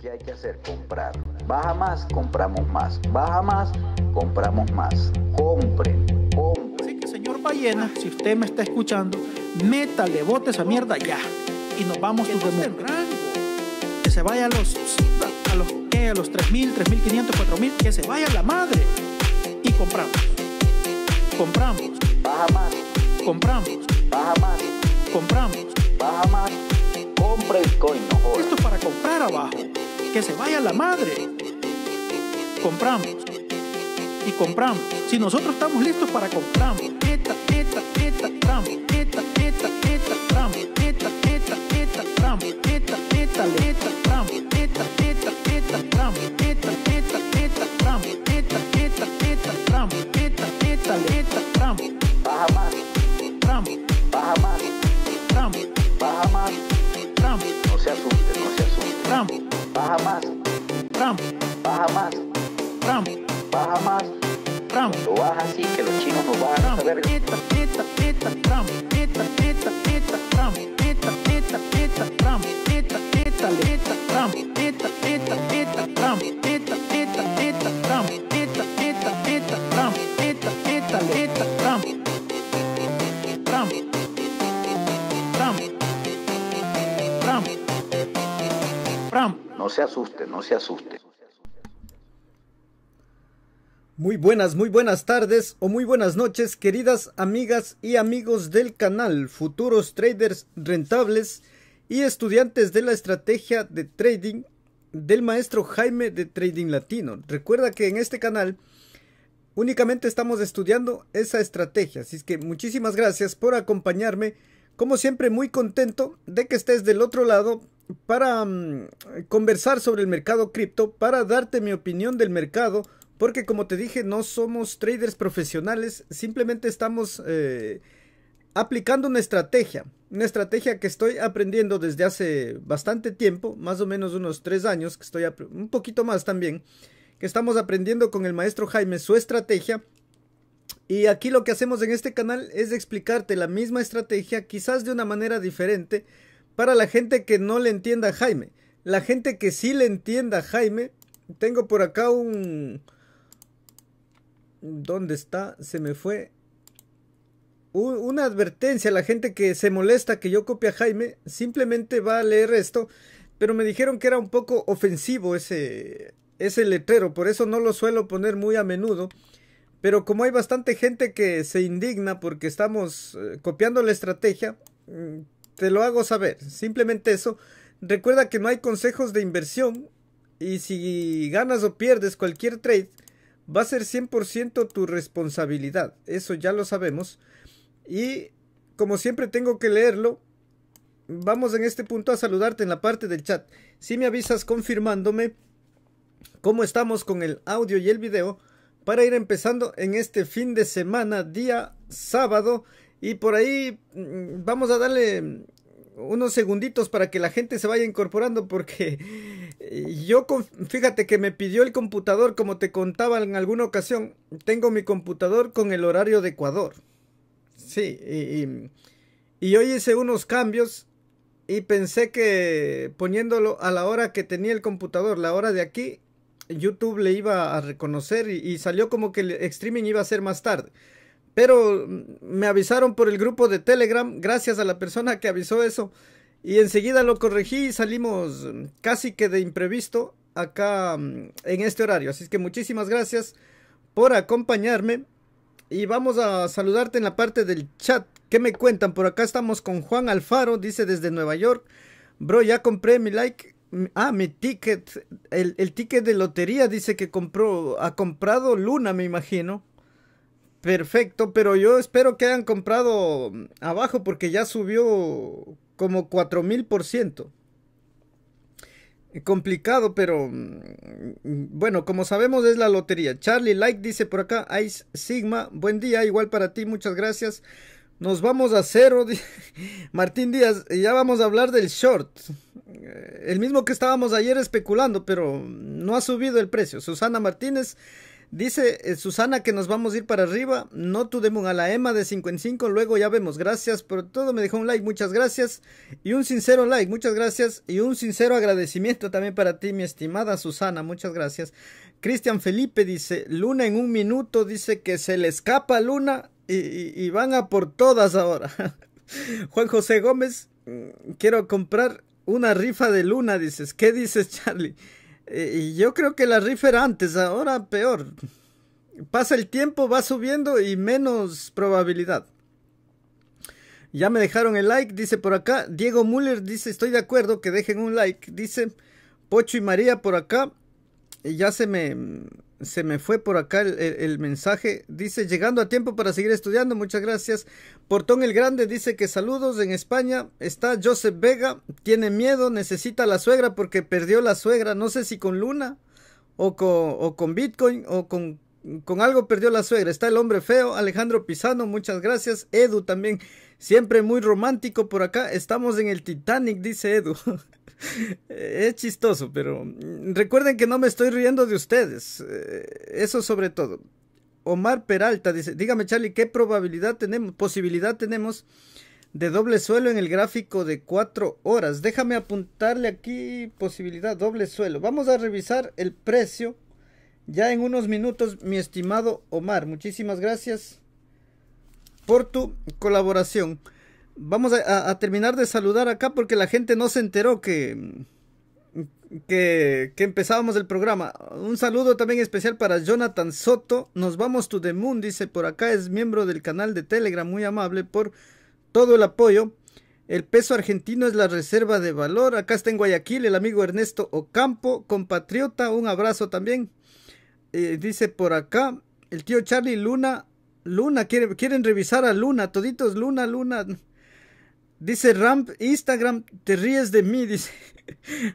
¿Qué hay que hacer? Comprar. Baja más, compramos más. Baja más, compramos más. Compre, compre. Así que, señor Ballena, si usted me está escuchando, métale bote esa mierda ya. Y nos vamos que, no que se vaya a los. A los ¿qué? A los 3.000, 3.500, 4.000. Que se vaya la madre. Y compramos. Compramos. Baja más. Compramos. Baja más. Compramos. Baja más. Compre el coin, comprar abajo. Que se vaya la madre. Compramos. Y compramos. Si nosotros estamos listos para compramos. Eta, eta, eta, Eta, eta, eta, Eta, eta, eta, Eta, eta, eta, Eta, eta, eta, Eta, eta, eta, Eta, eta, No se baja más, tram, baja más, tram, baja más, tram, Lo baja así que los chinos no van a ver. se asuste, no se asuste. Muy buenas, muy buenas tardes o muy buenas noches, queridas amigas y amigos del canal, futuros traders rentables y estudiantes de la estrategia de trading del maestro Jaime de Trading Latino. Recuerda que en este canal únicamente estamos estudiando esa estrategia, así que muchísimas gracias por acompañarme. Como siempre, muy contento de que estés del otro lado para mm, conversar sobre el mercado cripto, para darte mi opinión del mercado, porque como te dije, no somos traders profesionales, simplemente estamos eh, aplicando una estrategia, una estrategia que estoy aprendiendo desde hace bastante tiempo, más o menos unos tres años, que estoy un poquito más también, que estamos aprendiendo con el maestro Jaime su estrategia. Y aquí lo que hacemos en este canal es explicarte la misma estrategia, quizás de una manera diferente, para la gente que no le entienda a Jaime. La gente que sí le entienda a Jaime. Tengo por acá un... ¿Dónde está? Se me fue. una advertencia a la gente que se molesta que yo copie a Jaime. Simplemente va a leer esto. Pero me dijeron que era un poco ofensivo ese, ese letrero. Por eso no lo suelo poner muy a menudo. Pero como hay bastante gente que se indigna porque estamos eh, copiando la estrategia, mm, te lo hago saber. Simplemente eso. Recuerda que no hay consejos de inversión. Y si ganas o pierdes cualquier trade, va a ser 100% tu responsabilidad. Eso ya lo sabemos. Y como siempre tengo que leerlo, vamos en este punto a saludarte en la parte del chat. Si me avisas confirmándome cómo estamos con el audio y el video para ir empezando en este fin de semana, día sábado, y por ahí mm, vamos a darle unos segunditos para que la gente se vaya incorporando porque eh, yo fíjate que me pidió el computador como te contaba en alguna ocasión tengo mi computador con el horario de Ecuador sí y, hoy hice unos cambios y pensé que poniéndolo a la hora que tenía el computador la hora de aquí YouTube le iba a reconocer y salió como que el streaming iba a ser más tarde pero mm, me avisaron por el grupo de Telegram, gracias a la persona que avisó eso. Y enseguida lo corregí y salimos mm, casi que de imprevisto acá mm, en este horario. Así que muchísimas gracias por acompañarme. Y vamos a saludarte en la parte del chat. ¿Qué me cuentan? Por acá estamos con Juan Alfaro, dice desde Nueva York. Bro, ya compré mi like. Ah, mi ticket. El, el ticket de lotería dice que compró, ha comprado Luna, me imagino. Perfecto, pero yo espero que hayan comprado abajo porque ya subió como 4000%. Complicado, pero mm, bueno, como sabemos es la lotería. Charlie Like dice por acá, Ice Sigma, buen día, igual para ti, muchas gracias. Nos vamos a cero. Martín Díaz, ya vamos a hablar del short. Eh, el mismo que estábamos ayer especulando, pero no ha subido el precio. Susana Martínez Dice eh, Susana que nos vamos a ir para arriba. No tu demon a la EMA de 55 Luego ya vemos. Gracias por todo. Me dejó un like. Muchas gracias. Y un sincero like. Muchas gracias. Y un sincero agradecimiento también para ti, mi estimada Susana. Muchas gracias. Cristian Felipe dice, Luna en un minuto. Dice que se le escapa Luna. y, y van a por todas ahora. Juan José Gómez, mm, quiero comprar una rifa de Luna. Dices, ¿qué dices Charlie? Eh, y yo creo que la rifa antes, ahora peor. Pasa el tiempo, va subiendo y menos probabilidad. Ya me dejaron el like, dice por acá. Diego Müller dice, estoy de acuerdo que dejen un like. Dice Pocho y María por acá. Y eh, ya se me, se me fue por acá el mensaje. Dice, llegando a tiempo para seguir estudiando. Muchas gracias. Portón el Grande dice que saludos en España. Está Joseph Vega, tiene miedo, necesita la suegra porque perdió la suegra. No sé si con Luna o con, o con Bitcoin o con, con, algo perdió la suegra. Está el hombre feo, Alejandro Pisano, muchas gracias. Edu también, siempre muy romántico por acá. Estamos en el Titanic, dice Edu. es chistoso, pero recuerden que no me estoy riendo de ustedes. Eh, eso sobre todo. Omar Peralta dice, dígame Charlie, ¿qué probabilidad tenemos, posibilidad tenemos de doble suelo en el gráfico de cuatro horas? Déjame apuntarle aquí posibilidad doble suelo. Vamos a revisar el precio ya en unos minutos, mi estimado Omar. Muchísimas gracias por tu colaboración. Vamos a terminar de saludar acá porque la gente no se enteró que que, empezábamos el programa. Un saludo también especial para Jonathan Soto. Nos vamos to the moon, dice por acá. Es miembro del canal de Telegram, muy amable por todo el apoyo. El peso argentino es la reserva de valor. Acá está en Guayaquil el amigo Ernesto Ocampo, compatriota. Un abrazo también. Eh, dice por acá el tío Charlie Luna. Luna, quieren revisar a Luna. Toditos Luna, Luna. Dice Ramp, Instagram, te ríes de mí, dice.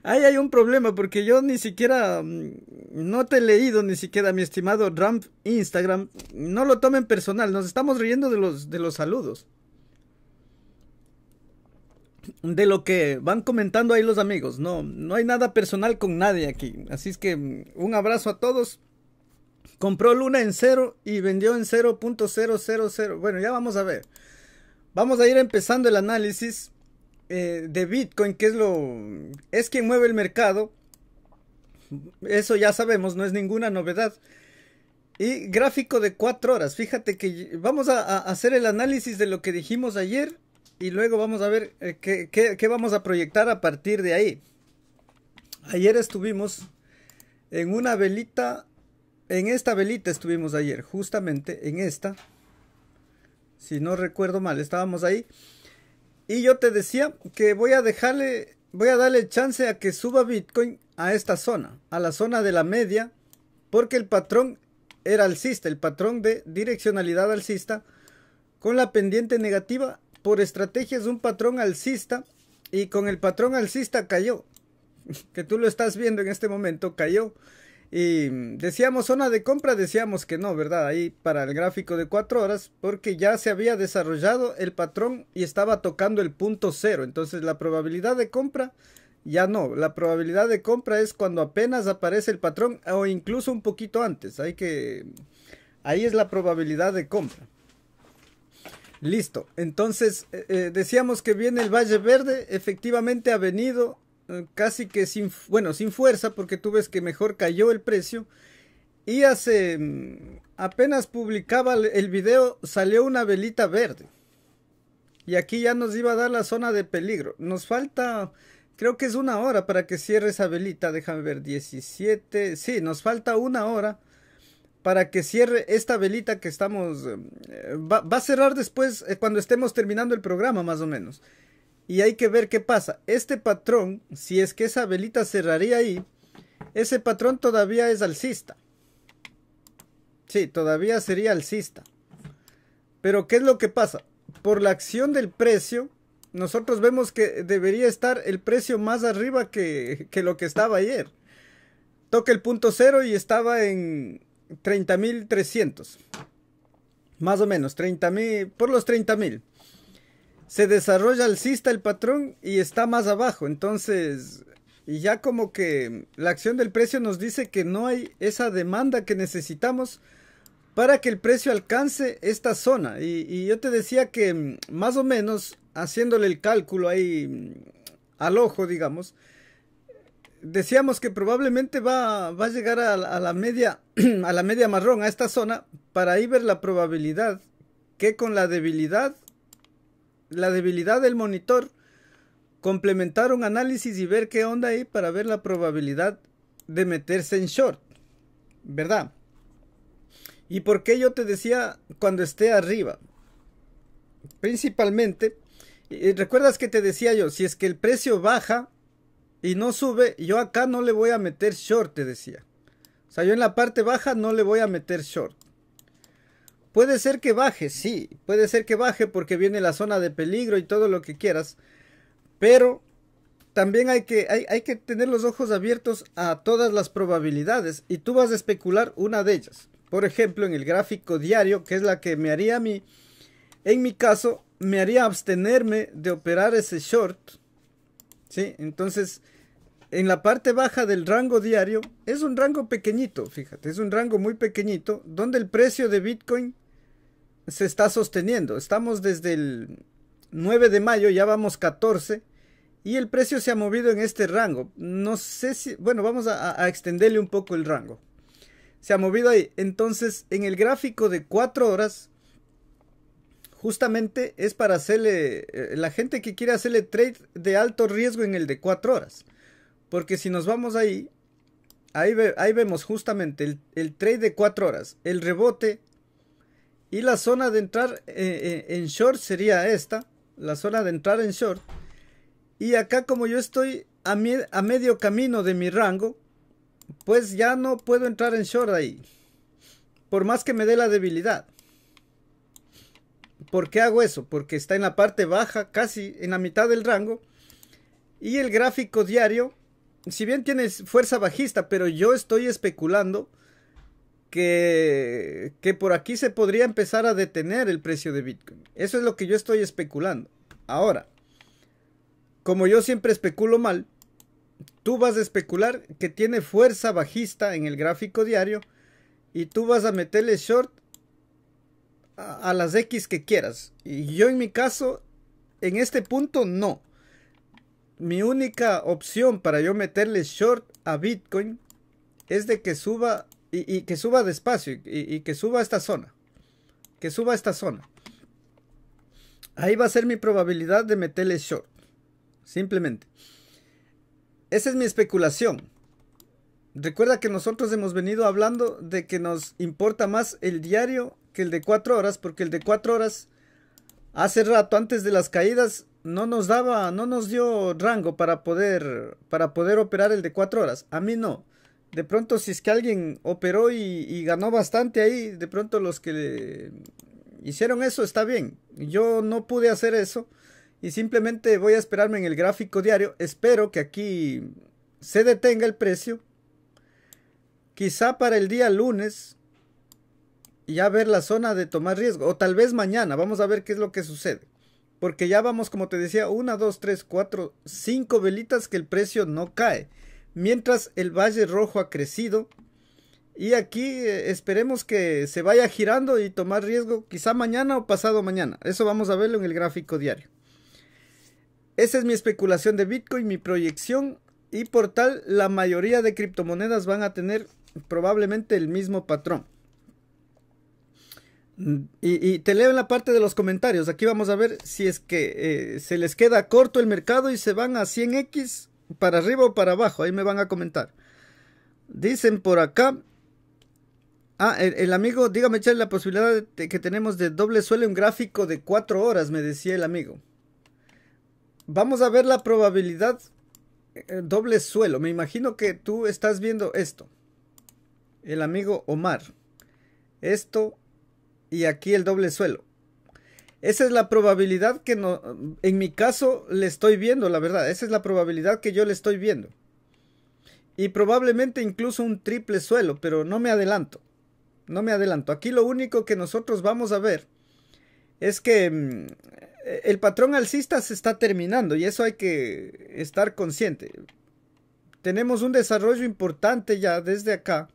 Ahí hay un problema porque yo ni siquiera, mm, no te he leído ni siquiera, mi estimado Ramp, Instagram. No lo tomen personal, nos estamos riendo de los, de los saludos. De lo que van comentando ahí los amigos. No, no hay nada personal con nadie aquí. Así es que mm, un abrazo a todos. Compró Luna en cero y vendió en 0.000. Bueno, ya vamos a ver. Vamos a ir empezando el análisis eh, de Bitcoin, que es lo. es quien mueve el mercado. Eso ya sabemos, no es ninguna novedad. Y gráfico de 4 horas. Fíjate que vamos a, hacer el análisis de lo que dijimos ayer y luego vamos a ver eh, qué, qué vamos a proyectar a partir de ahí. Ayer estuvimos en una velita, en esta velita estuvimos ayer, justamente en esta si no recuerdo mal, estábamos ahí. Y yo te decía que voy a dejarle, voy a darle chance a que suba Bitcoin a esta zona, a la zona de la media, porque el patrón era alcista, el patrón de direccionalidad alcista, con la pendiente negativa por estrategias de un patrón alcista y con el patrón alcista cayó, que tú lo estás viendo en este momento, cayó. Y mm, decíamos zona de compra, decíamos que no, ¿verdad? Ahí para el gráfico de cuatro horas, porque ya se había desarrollado el patrón y estaba tocando el punto cero. Entonces la probabilidad de compra ya no. La probabilidad de compra es cuando apenas aparece el patrón o incluso un poquito antes. Hay que. Ahí es la probabilidad de compra. Listo. Entonces eh, eh, decíamos que viene el Valle Verde. Efectivamente ha venido casi que sin, bueno, sin fuerza, porque tú ves que mejor cayó el precio. Y hace mm, apenas publicaba el video, salió una velita verde. Y aquí ya nos iba a dar la zona de peligro. Nos falta, creo que es una hora para que cierre esa velita. Déjame ver, 17. Sí, nos falta una hora para que cierre esta velita que estamos... Mm, eh, va, a cerrar después eh, cuando estemos terminando el programa, más o menos. Y hay que ver qué pasa. Este patrón, si es que esa velita cerraría ahí, ese patrón todavía es alcista. Sí, todavía sería alcista. Pero ¿qué es lo que pasa? Por la acción del precio, nosotros vemos que debería estar el precio más arriba que, lo que estaba ayer. Toca el punto cero y estaba en 30.300. Más o menos, por los 30.000 se desarrolla alcista el patrón y está más abajo. Entonces, y ya como que la acción del precio nos dice que no hay esa demanda que necesitamos para que el precio alcance esta zona. Y, yo te decía que mm, más o menos haciéndole el cálculo ahí mm, al ojo, digamos, decíamos que probablemente va, va a llegar a, la media, a la media marrón, a esta zona, para ahí ver la probabilidad que con la debilidad la debilidad del monitor, complementar un análisis y ver qué onda ahí para ver la probabilidad de meterse en short, ¿verdad? ¿Y por qué yo te decía cuando esté arriba? Principalmente, eh, recuerdas que te decía yo, si es que el precio baja y no sube, yo acá no le voy a meter short, te decía. O sea, yo en la parte baja no le voy a meter short. Puede ser que baje, sí, puede ser que baje porque viene la zona de peligro y todo lo que quieras, pero también hay que, hay, que tener los ojos abiertos a todas las probabilidades y tú vas a especular una de ellas. Por ejemplo, en el gráfico diario, que es la que me haría a mí, en mi caso, me haría abstenerme de operar ese short. ¿Sí? Entonces, en la parte baja del rango diario es un rango pequeñito, fíjate, es un rango muy pequeñito donde el precio de Bitcoin se está sosteniendo. Estamos desde el 9 de mayo, ya vamos 14 y el precio se ha movido en este rango. No sé si, bueno, vamos a, extenderle un poco el rango. Se ha movido ahí. Entonces, en el gráfico de 4 horas, justamente es para hacerle, eh, la gente que quiere hacerle trade de alto riesgo en el de 4 horas. Porque si nos vamos ahí, ahí, vemos justamente el, trade de 4 horas, el rebote y la zona de entrar eh, eh, en short sería esta, la zona de entrar en short. Y acá como yo estoy a, a medio camino de mi rango, pues ya no puedo entrar en short ahí. Por más que me dé la debilidad. ¿Por qué hago eso? Porque está en la parte baja, casi en la mitad del rango. Y el gráfico diario si bien tienes fuerza bajista, pero yo estoy especulando que, que por aquí se podría empezar a detener el precio de Bitcoin. Eso es lo que yo estoy especulando. Ahora, como yo siempre especulo mal, tú vas a especular que tiene fuerza bajista en el gráfico diario y tú vas a meterle short a, a las X que quieras. Y yo en mi caso, en este punto no mi única opción para yo meterle short a Bitcoin es de que suba y, que suba despacio y, que suba a esta zona. Que suba a esta zona. Ahí va a ser mi probabilidad de meterle short. Simplemente. Esa es mi especulación. Recuerda que nosotros hemos venido hablando de que nos importa más el diario que el de cuatro horas, porque el de cuatro horas hace rato antes de las caídas no nos daba, no nos dio rango para poder, para poder operar el de cuatro horas. A mí no. De pronto, si es que alguien operó y, ganó bastante ahí, de pronto los que hicieron eso está bien. Yo no pude hacer eso y simplemente voy a esperarme en el gráfico diario. Espero que aquí se detenga el precio. Quizá para el día lunes ya ver la zona de tomar riesgo o tal vez mañana. Vamos a ver qué es lo que sucede. Porque ya vamos, como te decía, una, dos, tres, cuatro, cinco velitas que el precio no cae. Mientras el Valle Rojo ha crecido. Y aquí eh, esperemos que se vaya girando y tomar riesgo quizá mañana o pasado mañana. Eso vamos a verlo en el gráfico diario. Esa es mi especulación de Bitcoin, mi proyección. Y por tal, la mayoría de criptomonedas van a tener probablemente el mismo patrón. Y, te leo en la parte de los comentarios. Aquí vamos a ver si es que eh, se les queda corto el mercado y se van a 100x para arriba o para abajo. Ahí me van a comentar. Dicen por acá. Ah, el, amigo, dígame, la posibilidad de, que tenemos de doble suelo un gráfico de 4 horas, me decía el amigo. Vamos a ver la probabilidad eh, doble suelo. Me imagino que tú estás viendo esto. El amigo Omar. Esto y aquí el doble suelo. Esa es la probabilidad que no, en mi caso le estoy viendo, la verdad. Esa es la probabilidad que yo le estoy viendo. Y probablemente incluso un triple suelo, pero no me adelanto. No me adelanto. Aquí lo único que nosotros vamos a ver es que mm, el patrón alcista se está terminando y eso hay que estar consciente. Tenemos un desarrollo importante ya desde acá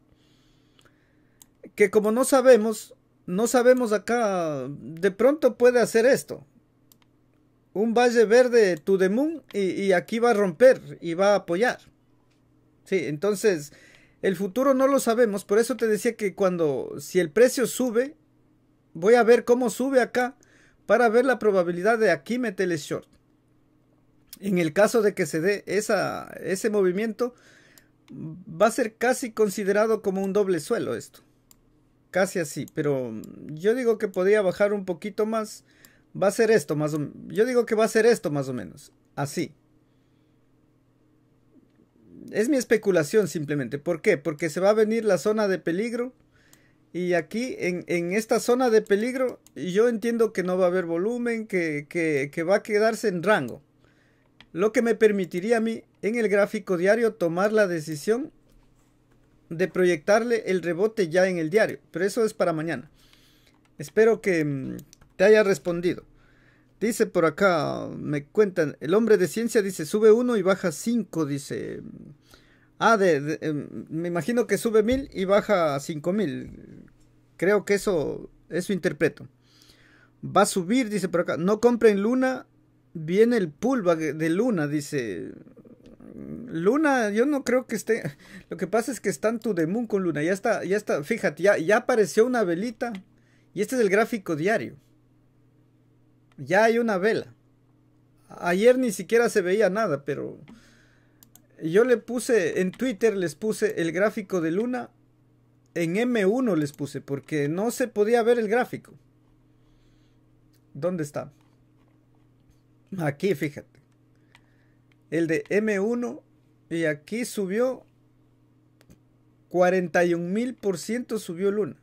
que como no sabemos no sabemos acá, de pronto puede hacer esto. Un valle verde to the y, aquí va a romper y va a apoyar. Sí, entonces el futuro no lo sabemos, por eso te decía que cuando, si el precio sube, voy a ver cómo sube acá para ver la probabilidad de aquí meterle short. En el caso de que se dé esa, ese movimiento, va a ser casi considerado como un doble suelo esto casi así, pero mm, yo digo que podría bajar un poquito más. Va a ser esto más Yo digo que va a ser esto más o menos. Así. Es mi especulación simplemente. ¿Por qué? Porque se va a venir la zona de peligro. Y aquí, en, en esta zona de peligro, yo entiendo que no va a haber volumen, que, que, que va a quedarse en rango. Lo que me permitiría a mí en el gráfico diario tomar la decisión de proyectarle el rebote ya en el diario, pero eso es para mañana. Espero que mm, te haya respondido. Dice por acá, me cuentan, el hombre de ciencia dice, sube 1 y baja 5, dice... Ah, de, em, me imagino que sube 1000 y baja 5000. Creo que eso, eso interpreto. Va a subir, dice por acá. No compren Luna, viene el pullback de Luna, dice. Luna, yo no creo que esté. Lo que pasa es que están tu Moon con Luna. Ya está, ya está. Fíjate, ya, ya apareció una velita. Y este es el gráfico diario. Ya hay una vela. Ayer ni siquiera se veía nada, pero yo le puse en Twitter, les puse el gráfico de Luna. En M1 les puse, porque no se podía ver el gráfico. ¿Dónde está? Aquí, fíjate el de M1 y aquí subió 41 mil por ciento subió Luna.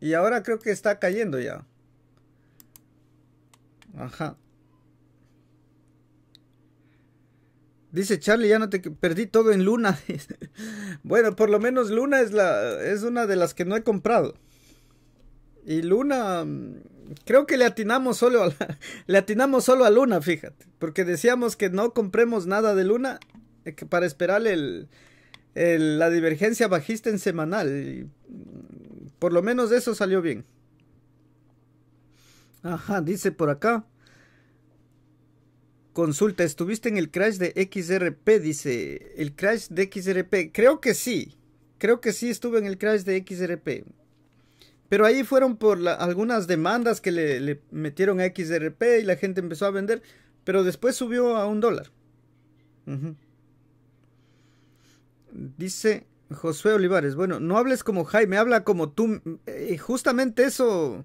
Y ahora creo que está cayendo ya. Ajá. Dice Charlie, ya no te perdí todo en Luna. bueno, por lo menos Luna es la es una de las que no he comprado. Y Luna mm, creo que le atinamos solo a la, atinamos solo a Luna, fíjate, porque decíamos que no compremos nada de Luna eh, para esperar la divergencia bajista en semanal. Mm, por lo menos eso salió bien. Ajá, dice por acá. Consulta, ¿estuviste en el crash de XRP? Dice, ¿el crash de XRP? Creo que sí. Creo que sí estuve en el crash de XRP. Pero ahí fueron por algunas demandas que le, metieron a XRP y la gente empezó a vender, pero después subió a un dólar. Dice Josué Olivares, bueno, no hables como Jaime, habla como tú. Eh, justamente eso,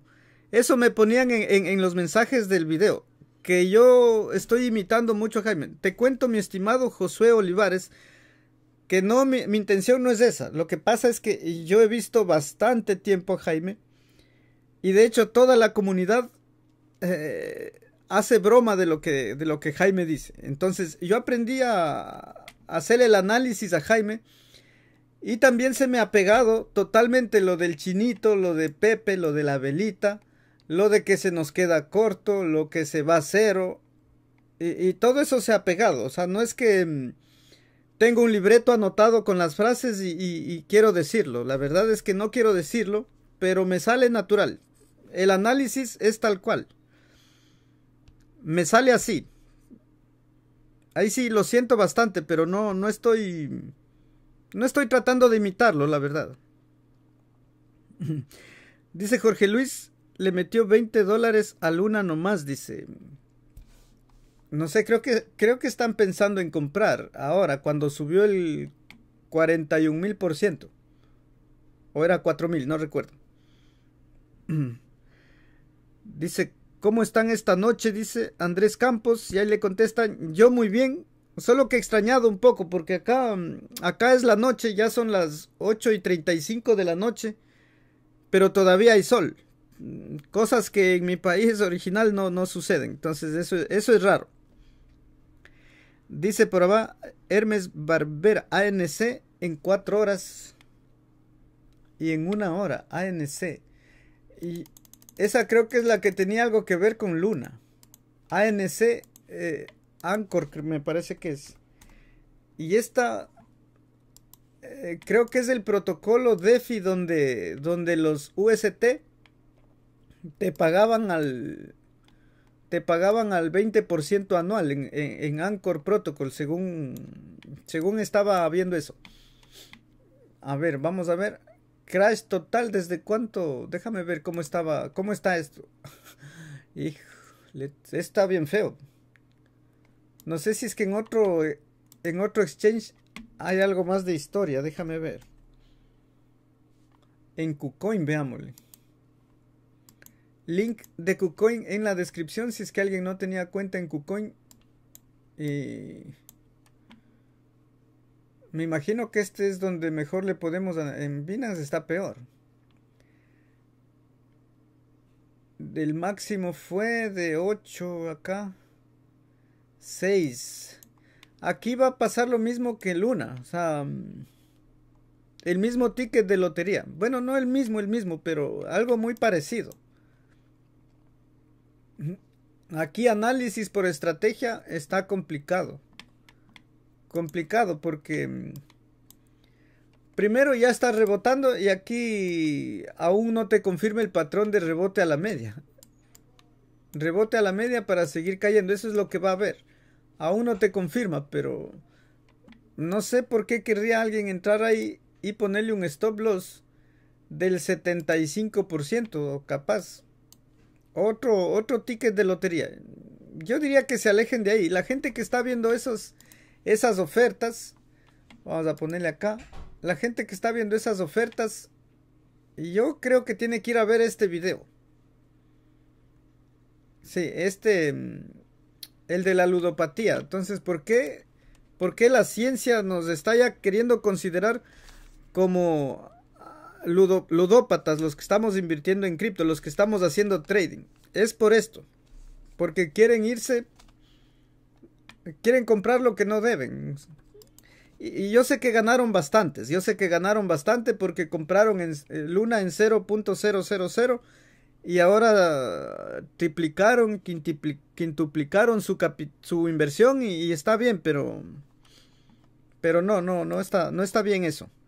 eso me ponían en, en los mensajes del video, que yo estoy imitando mucho a Jaime. Te cuento, mi estimado Josué Olivares, que no, mi, intención no es esa. Lo que pasa es que yo he visto bastante tiempo a Jaime y de hecho toda la comunidad eh, hace broma de lo, que, de lo que Jaime dice. Entonces yo aprendí a, hacer el análisis a Jaime y también se me ha pegado totalmente lo del chinito, lo de Pepe, lo de la velita, lo de que se nos queda corto, lo que se va a cero. Y, y todo eso se ha pegado. O sea, no es que mm, tengo un libreto anotado con las frases y, quiero decirlo. La verdad es que no quiero decirlo, pero me sale natural. El análisis es tal cual. Me sale así. Ahí sí lo siento bastante, pero no, no estoy. No estoy tratando de imitarlo, la verdad. Dice Jorge Luis, le metió 20 dólares a Luna nomás, dice. No sé, creo que, creo que están pensando en comprar ahora, cuando subió el 41 mil por ciento. O era 4.000, mil, no recuerdo. Dice, ¿cómo están esta noche? Dice Andrés Campos. Y ahí le contestan, yo muy bien. Solo que extrañado un poco, porque acá, mm, acá es la noche, ya son las 8 y 35 de la noche, pero todavía hay sol. Mm, cosas que en mi país original no, no suceden. Entonces eso, eso es raro. Dice por abajo Hermes Barbera, ANC en cuatro horas y en una hora, ANC. Y esa creo que es la que tenía algo que ver con Luna. ANC, eh, Anchor me parece que es. Y esta eh, creo que es el protocolo DeFi donde, donde los UST te pagaban al, te pagaban al 20% anual en, en, Anchor Protocol, según, según estaba viendo eso. A ver, vamos a ver. Crash total, ¿desde cuánto? Déjame ver cómo estaba, cómo está esto. está bien feo. No sé si es que en otro, en otro exchange hay algo más de historia, déjame ver. En KuCoin, veámosle. Link de KuCoin en la descripción si es que alguien no tenía cuenta en KuCoin. Y me imagino que este es donde mejor le podemos... En Binance está peor. del máximo fue de 8 acá. 6. Aquí va a pasar lo mismo que Luna. O sea, el mismo ticket de lotería. Bueno, no el mismo, el mismo, pero algo muy parecido. Aquí análisis por estrategia está complicado. Complicado porque mm, primero ya está rebotando y aquí aún no te confirma el patrón de rebote a la media. Rebote a la media para seguir cayendo. Eso es lo que va a haber. Aún no te confirma, pero no sé por qué querría alguien entrar ahí y ponerle un stop loss del 75% capaz otro, otro ticket de lotería. Yo diría que se alejen de ahí. La gente que está viendo esos, esas ofertas, vamos a ponerle acá, la gente que está viendo esas ofertas, yo creo que tiene que ir a ver este video. Sí, este, el de la ludopatía. Entonces, ¿por qué, por qué la ciencia nos está ya queriendo considerar como ludópatas, los que estamos invirtiendo en cripto, los que estamos haciendo trading. Es por esto. Porque quieren irse, quieren comprar lo que no deben. Y, yo sé que ganaron bastantes, yo sé que ganaron bastante porque compraron en, eh, Luna en 0.000 y ahora triplicaron, quintuplicaron su, inversión y, y, está bien, pero, pero no, no, no está, no está bien eso.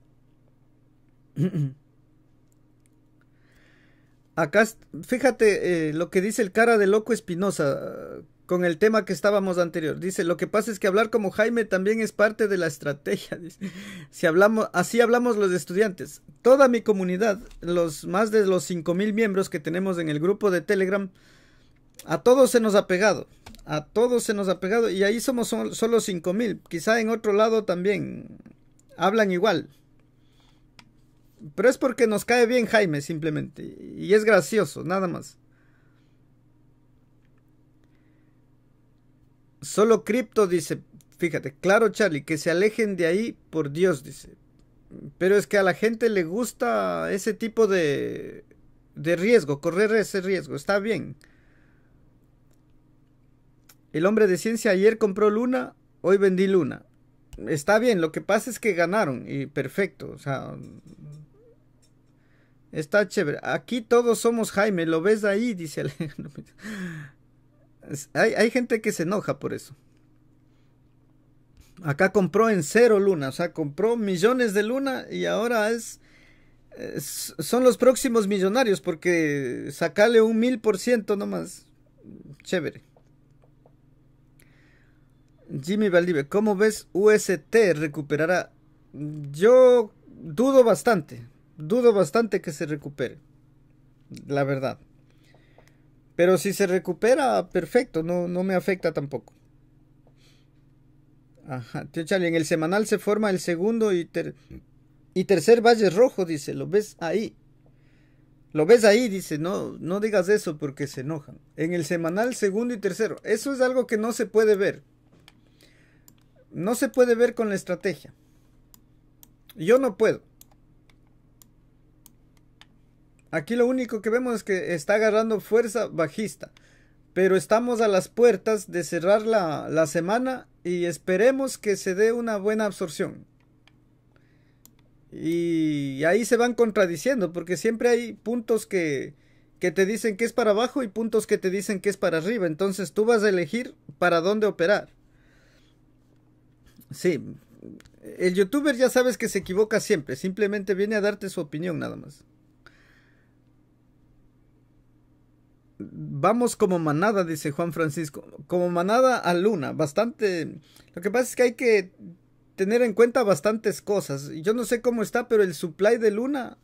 Acá, fíjate eh, lo que dice el cara de loco Espinosa con el tema que estábamos anterior. Dice, lo que pasa es que hablar como Jaime también es parte de la estrategia. si hablamos, así hablamos los estudiantes. Toda mi comunidad, los más de los 5.000 miembros que tenemos en el grupo de Telegram, a todos se nos ha pegado. A todos se nos ha pegado. Y ahí somos solo 5.000. Quizá en otro lado también hablan igual. Pero es porque nos cae bien Jaime, simplemente. Y es gracioso, nada más. Solo cripto dice, fíjate, claro Charlie, que se alejen de ahí, por Dios, dice. Pero es que a la gente le gusta ese tipo de, de riesgo, correr ese riesgo, está bien. El hombre de ciencia ayer compró Luna, hoy vendí Luna. Está bien, lo que pasa es que ganaron y perfecto, o sea, Está chévere. Aquí todos somos Jaime, lo ves ahí, dice Alejandro. Hay, hay gente que se enoja por eso. Acá compró en cero luna, o sea, compró millones de luna y ahora es, son los próximos millonarios porque sacale un mil por ciento nomás. Chévere. Jimmy Valdivia, ¿cómo ves UST recuperará? Yo dudo bastante dudo bastante que se recupere. La verdad. Pero si se recupera, perfecto, no, no me afecta tampoco. Ajá, tío en el semanal se forma el segundo y, y tercer Valle Rojo, dice, lo ves ahí. Lo ves ahí, dice, no, no digas eso porque se enojan. En el semanal segundo y tercero. Eso es algo que no se puede ver. No se puede ver con la estrategia. Yo no puedo. Aquí lo único que vemos es que está agarrando fuerza bajista. Pero estamos a las puertas de cerrar la, semana y esperemos que se dé una buena absorción. Y ahí se van contradiciendo, porque siempre hay puntos que, que te dicen que es para abajo y puntos que te dicen que es para arriba. Entonces tú vas a elegir para dónde operar. Sí, el youtuber ya sabes que se equivoca siempre, simplemente viene a darte su opinión nada más. Vamos como manada, dice Juan Francisco, como manada a Luna, bastante... Lo que pasa es que hay que tener en cuenta bastantes cosas. Yo no sé cómo está, pero el supply de Luna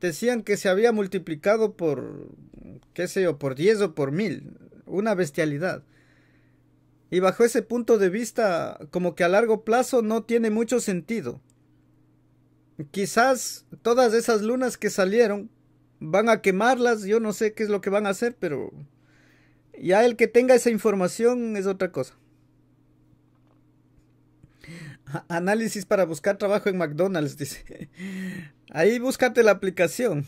decían que se había multiplicado por, qué sé yo, por diez o por mil. Una bestialidad. Y bajo ese punto de vista, como que a largo plazo no tiene mucho sentido. Quizás todas esas lunas que salieron van a quemarlas, yo no sé qué es lo que van a hacer, pero ya el que tenga esa información es otra cosa. Análisis para buscar trabajo en McDonald's, dice. Ahí búscate la aplicación.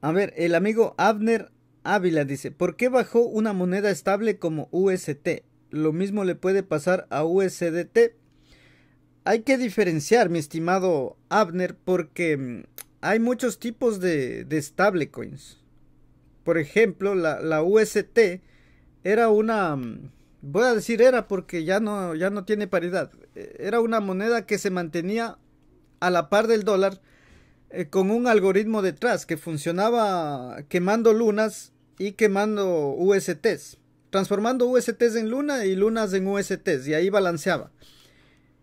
A ver, el amigo Abner Ávila dice, ¿por qué bajó una moneda estable como UST? Lo mismo le puede pasar a USDT hay que diferenciar, mi estimado Abner, porque mm, hay muchos tipos de, stablecoins. Por ejemplo, la, UST era una, mm, voy a decir era porque ya no, ya no tiene paridad, e, era una moneda que se mantenía a la par del dólar eh, con un algoritmo detrás que funcionaba quemando lunas y quemando USTs, transformando USTs en luna y lunas en USTs y ahí balanceaba.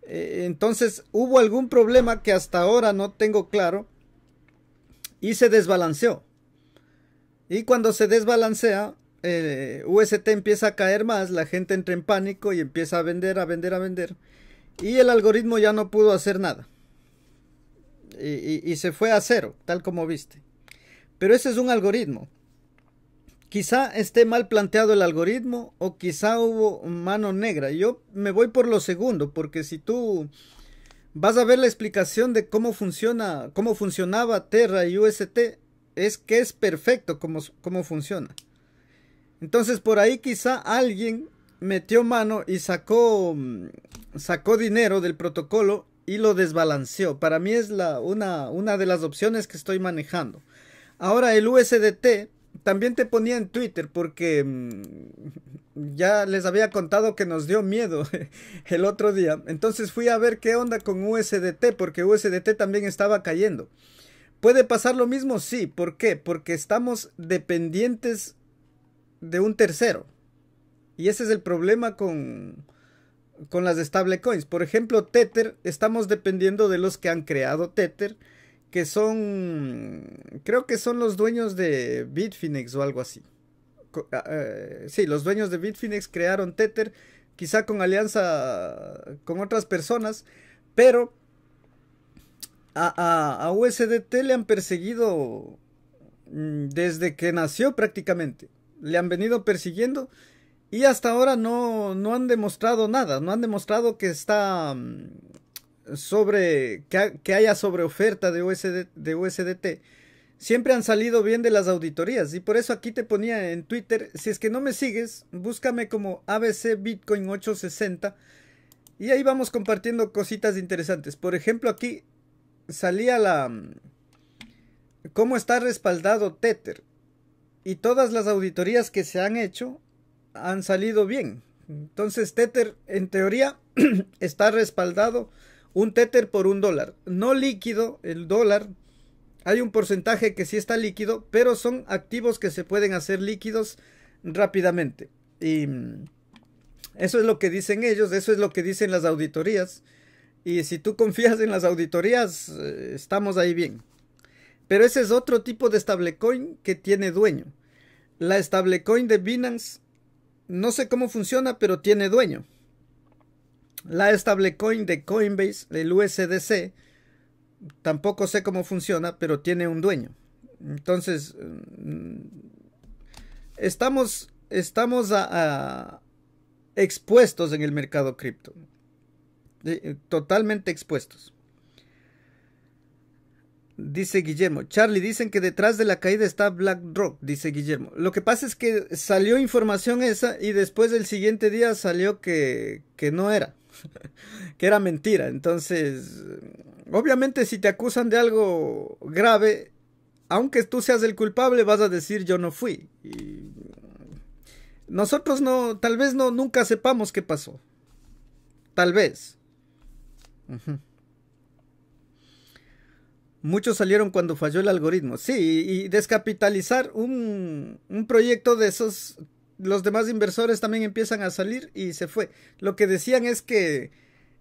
Eh, entonces hubo algún problema que hasta ahora no tengo claro y se desbalanceó. Y cuando se desbalancea, eh, UST empieza a caer más, la gente entra en pánico y empieza a vender, a vender, a vender. Y el algoritmo ya no pudo hacer nada. y se fue a cero, tal como viste. Pero ese es un algoritmo. Quizá esté mal planteado el algoritmo o quizá hubo mano negra. Yo me voy por lo segundo, porque si tú vas a ver la explicación de cómo funciona, cómo funcionaba Terra y UST, es que es perfecto cómo, cómo funciona. Entonces por ahí quizá alguien metió mano y sacó, mm, sacó dinero del protocolo y lo desbalanceó. Para mí es la, una, una de las opciones que estoy manejando. Ahora el USDT también te ponía en Twitter porque mm, ya les había contado que nos dio miedo el otro día. Entonces fui a ver qué onda con USDT porque USDT también estaba cayendo. ¿Puede pasar lo mismo? Sí. ¿Por qué? Porque estamos dependientes de un tercero. Y ese es el problema con, con las stablecoins. Por ejemplo, Tether, estamos dependiendo de los que han creado Tether que son, creo que son los dueños de Bitfinex o algo así. Ah, eh, sí, los dueños de Bitfinex crearon Tether, quizá con alianza con otras personas, pero a, USDT le han perseguido mm, desde que nació prácticamente. Le han venido persiguiendo y hasta ahora no, no han demostrado nada, no han demostrado que está mm, sobre que, haya sobre oferta de, USD, de USDT siempre han salido bien de las auditorías y por eso aquí te ponía en Twitter, si es que no me sigues, búscame como ABC Bitcoin 860 y ahí vamos compartiendo cositas interesantes. Por ejemplo, aquí salía la mm, cómo está respaldado Tether y todas las auditorías que se han hecho han salido bien. Entonces Tether en teoría está respaldado un tether por un dólar. No líquido, el dólar. Hay un porcentaje que sí está líquido, pero son activos que se pueden hacer líquidos rápidamente. Y mm, eso es lo que dicen ellos, eso es lo que dicen las auditorías. Y si tú confías en las auditorías, eh, estamos ahí bien. Pero ese es otro tipo de stablecoin que tiene dueño. La stablecoin de Binance, no sé cómo funciona, pero tiene dueño. La stablecoin de Coinbase, el USDC, tampoco sé cómo funciona, pero tiene un dueño. Entonces, mm, estamos, estamos expuestos en el mercado cripto. Eh, totalmente expuestos. Dice Guillermo. Charlie, dicen que detrás de la caída está BlackRock, dice Guillermo. Lo que pasa es que salió información esa y después del siguiente día salió que no era. que era mentira. Entonces, obviamente si te acusan de algo grave, aunque tú seas el culpable, vas a decir yo no fui. nosotros no, tal vez no, nunca sepamos qué pasó. Tal vez. Muchos salieron cuando falló el algoritmo. Sí, y descapitalizar un, un proyecto de esos los demás inversores también empiezan a salir y se fue. Lo que decían es que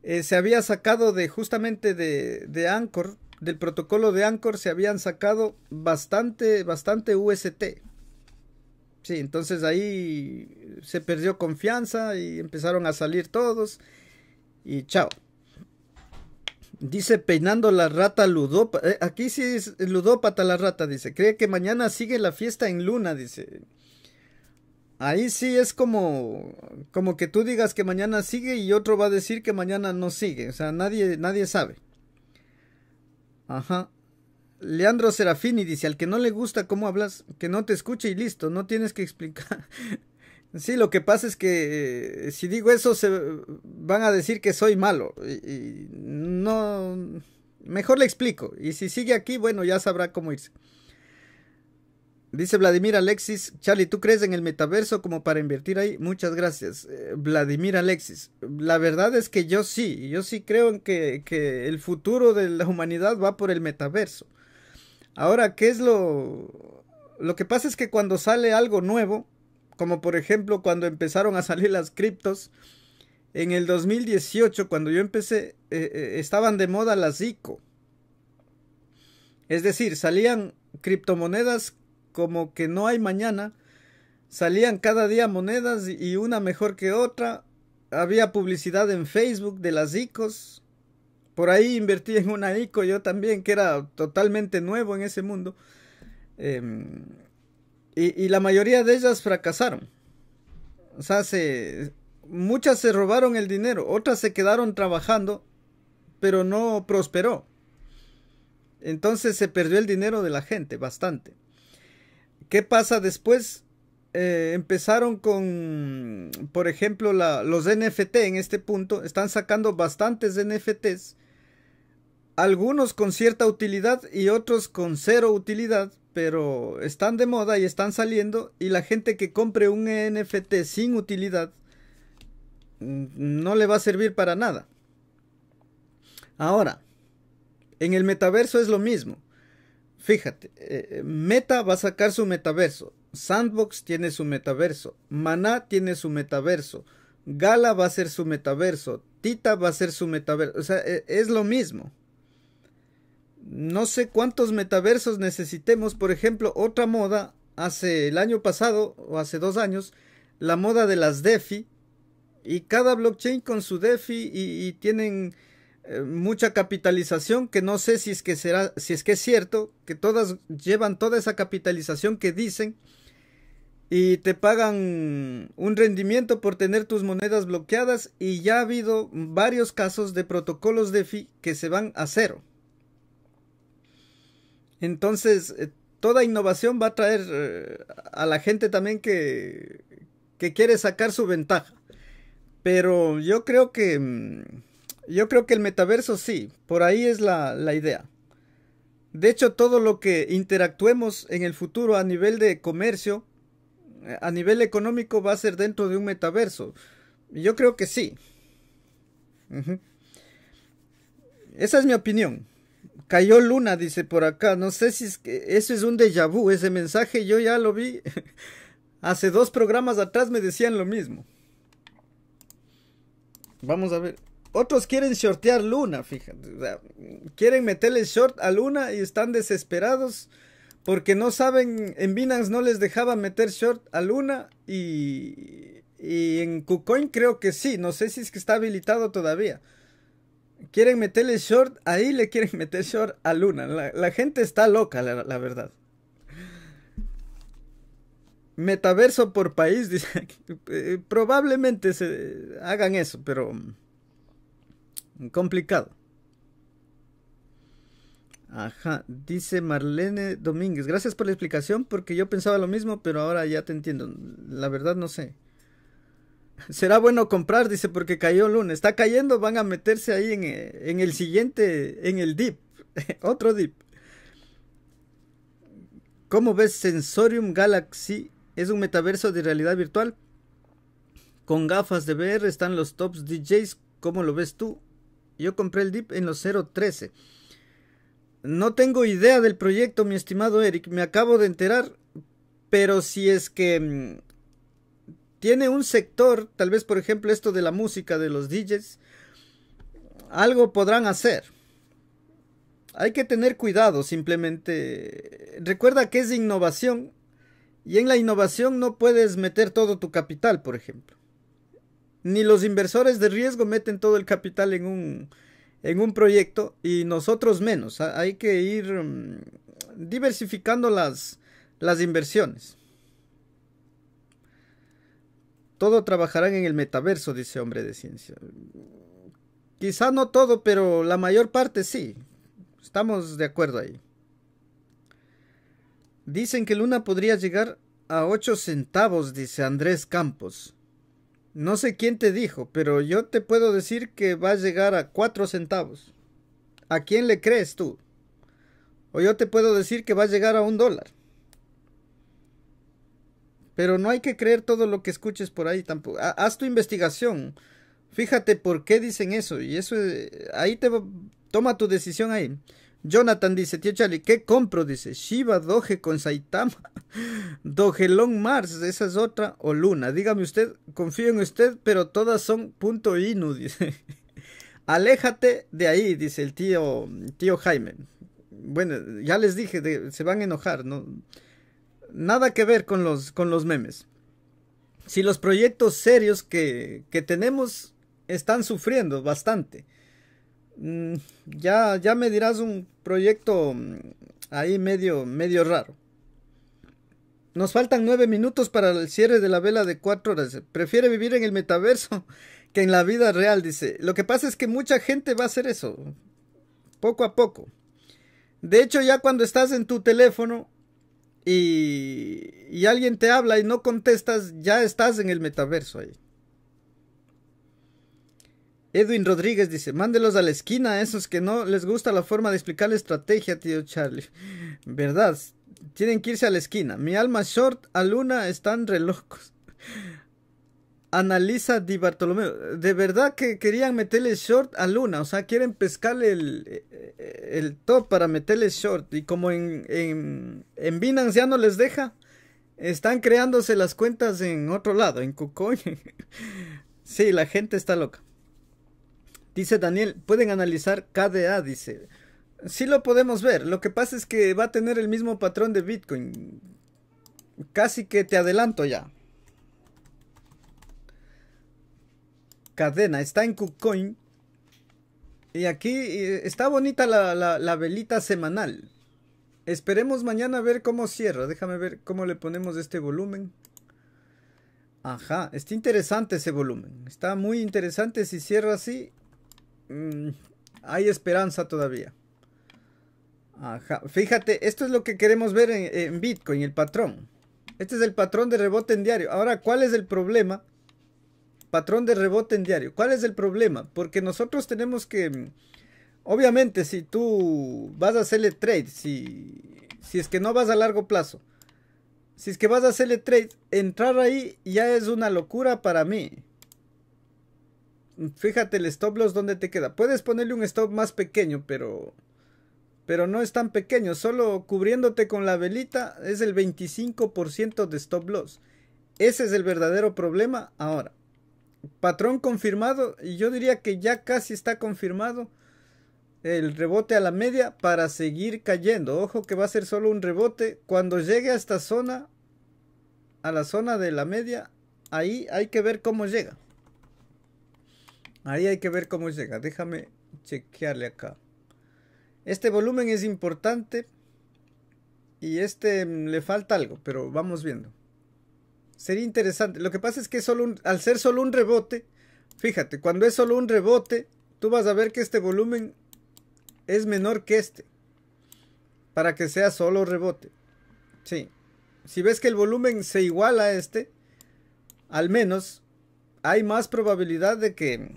eh, se había sacado de justamente de, de Anchor, del protocolo de Anchor, se habían sacado bastante, bastante UST. Sí, entonces ahí se perdió confianza y empezaron a salir todos y chao. Dice peinando la rata ludópata. Eh, aquí sí es ludópata la rata, dice. Cree que mañana sigue la fiesta en luna, dice. Ahí sí es como, como que tú digas que mañana sigue y otro va a decir que mañana no sigue. O sea, nadie, nadie sabe. Ajá. Leandro Serafini dice, al que no le gusta cómo hablas, que no te escuche y listo, no tienes que explicar. sí, lo que pasa es que eh, si digo eso se van a decir que soy malo. Y, no... Mejor le explico. Y si sigue aquí, bueno, ya sabrá cómo irse. Dice Vladimir Alexis, Charlie, ¿tú crees en el metaverso como para invertir ahí? Muchas gracias. Eh, Vladimir Alexis, la verdad es que yo sí, yo sí creo en que, el futuro de la humanidad va por el metaverso. Ahora, ¿qué es lo...? Lo que pasa es que cuando sale algo nuevo, como por ejemplo cuando empezaron a salir las criptos, en el 2018, cuando yo empecé, eh, eh, estaban de moda las ICO. Es decir, salían criptomonedas como que no hay mañana. Salían cada día monedas y una mejor que otra. Había publicidad en Facebook de las ICOs. Por ahí invertí en una ICO yo también, que era totalmente nuevo en ese mundo. Em, y, la mayoría de ellas fracasaron. O sea, muchas se robaron el dinero, otras se quedaron trabajando, pero no prosperó. Entonces se perdió el dinero de la gente bastante. ¿Qué pasa después? Eh, empezaron con, por ejemplo, los NFT en este punto. Están sacando bastantes NFTs. Algunos con cierta utilidad y otros con cero utilidad. Pero están de moda y están saliendo. Y la gente que compre un NFT sin utilidad mm, no le va a servir para nada. Ahora, en el metaverso es lo mismo. Fíjate, eh, eh, Meta va a sacar su metaverso, Sandbox tiene su metaverso, Maná tiene su metaverso, Gala va a ser su metaverso, Tita va a ser su metaverso, o sea, e, es lo mismo. No sé cuántos metaversos necesitemos, por ejemplo, otra moda, hace el año pasado o hace dos años, la moda de las DeFi, y cada blockchain con su DeFi y tienen eh, mucha capitalización que no sé si es que será si es que es cierto que todas llevan toda esa capitalización que dicen y te pagan un rendimiento por tener tus monedas bloqueadas y ya ha habido varios casos de protocolos de DeFi que se van a cero. Entonces, eh, toda innovación va a traer eh, a la gente también que, que quiere sacar su ventaja. Pero yo creo que mm, yo creo que el metaverso sí, por ahí es la, idea. De hecho, todo lo que interactuemos en el futuro a nivel de comercio, eh, a nivel económico, va a ser dentro de un metaverso. Yo creo que sí. Esa es mi opinión. Cayó Luna, dice por acá. No sé si es que eso es un déjà vu. Ese mensaje yo ya lo vi. Hace dos programas atrás me decían lo mismo. Vamos a ver. Otros quieren shortear Luna, fíjate. quieren meterle short a Luna y están desesperados porque no saben, en Binance no les dejaba meter short a Luna y, en KuCoin creo que sí, no sé si es que está habilitado todavía. Quieren meterle short, ahí le quieren meter short a Luna. La, gente está loca, la, la, verdad. Metaverso por país, dice. Eh, probablemente se hagan eso, pero mm, complicado. Ajá, dice Marlene Domínguez, gracias por la explicación porque yo pensaba lo mismo, pero ahora ya te entiendo. La verdad no sé. Será bueno comprar, dice, porque cayó lunes. Está cayendo, van a meterse ahí en, el siguiente, en el dip. Otro dip. ¿Cómo ves Sensorium Galaxy? Es un metaverso de realidad virtual. Con gafas de VR están los tops DJs. ¿Cómo lo ves tú? Yo compré el DIP en los 013. No tengo idea del proyecto, mi estimado Eric. Me acabo de enterar. Pero si es que mm, tiene un sector, tal vez por ejemplo esto de la música de los DJs, algo podrán hacer. Hay que tener cuidado, simplemente. Recuerda que es innovación y en la innovación no puedes meter todo tu capital, por ejemplo ni los inversores de riesgo meten todo el capital en un, en un proyecto y nosotros menos. Hay que ir mm, diversificando las, las inversiones. Todo trabajarán en el metaverso, dice hombre de ciencia. Quizá no todo, pero la mayor parte sí. Estamos de acuerdo ahí. Dicen que Luna podría llegar a 8 centavos, dice Andrés Campos. No sé quién te dijo, pero yo te puedo decir que va a llegar a cuatro centavos. ¿A quién le crees tú? O yo te puedo decir que va a llegar a un dólar. Pero no hay que creer todo lo que escuches por ahí tampoco. Haz tu investigación. Fíjate por qué dicen eso. Y eso eh, ahí te toma tu decisión ahí. Jonathan dice, tío Charlie, ¿qué compro? Dice, Shiba Doge con Saitama, Long Mars, esa es otra, o Luna. Dígame usted, confío en usted, pero todas son punto inu, dice. Aléjate de ahí, dice el tío, tío Jaime. Bueno, ya les dije, se van a enojar, ¿no? Nada que ver con los, con los memes. Si los proyectos serios que, que tenemos están sufriendo bastante. Mm, ya, ya me dirás un proyecto mm, ahí medio, medio raro. Nos faltan nueve minutos para el cierre de la vela de cuatro horas. Prefiere vivir en el metaverso que en la vida real, dice. Lo que pasa es que mucha gente va a hacer eso, poco a poco. De hecho, ya cuando estás en tu teléfono y, y alguien te habla y no contestas, ya estás en el metaverso ahí. Edwin Rodríguez dice, mándelos a la esquina a esos que no les gusta la forma de explicar la estrategia, tío Charlie. ¿Verdad? Tienen que irse a la esquina. Mi alma short a luna están re locos. Analiza Di Bartolomeo. De verdad que querían meterle short a Luna. O sea, quieren pescarle el, eh, top para meterle short. Y como en, en, Binance ya no les deja, están creándose las cuentas en otro lado, en Kucoin. sí, la gente está loca. Dice Daniel, pueden analizar KDA, dice. Sí lo podemos ver, lo que pasa es que va a tener el mismo patrón de Bitcoin. Casi que te adelanto ya. Cadena, está en KuCoin. Y aquí eh, está bonita la, la velita semanal. Esperemos mañana a ver cómo cierra. Déjame ver cómo le ponemos este volumen. Ajá, está interesante ese volumen. Está muy interesante si cierra así. Mm, hay esperanza todavía. Fíjate, esto es lo que queremos ver en, en, Bitcoin, el patrón. Este es el patrón de rebote en diario. Ahora, ¿cuál es el problema? Patrón de rebote en diario. ¿Cuál es el problema? Porque nosotros tenemos que... Mm, obviamente, si tú vas a hacerle trade, si, si es que no vas a largo plazo, si es que vas a hacerle trade, entrar ahí ya es una locura para mí fíjate el stop loss donde te queda. Puedes ponerle un stop más pequeño, pero pero no es tan pequeño, solo cubriéndote con la velita es el 25% de stop loss. Ese es el verdadero problema ahora. Patrón confirmado y yo diría que ya casi está confirmado el rebote a la media para seguir cayendo. Ojo que va a ser solo un rebote cuando llegue a esta zona a la zona de la media, ahí hay que ver cómo llega. Ahí hay que ver cómo llega. Déjame chequearle acá. Este volumen es importante. Y este mm, le falta algo, pero vamos viendo. Sería interesante. Lo que pasa es que al ser solo un rebote, fíjate, cuando es solo un rebote, tú vas a ver que este volumen es menor que este. Para que sea solo rebote. Sí. Si ves que el volumen se iguala a este, al menos hay más probabilidad de que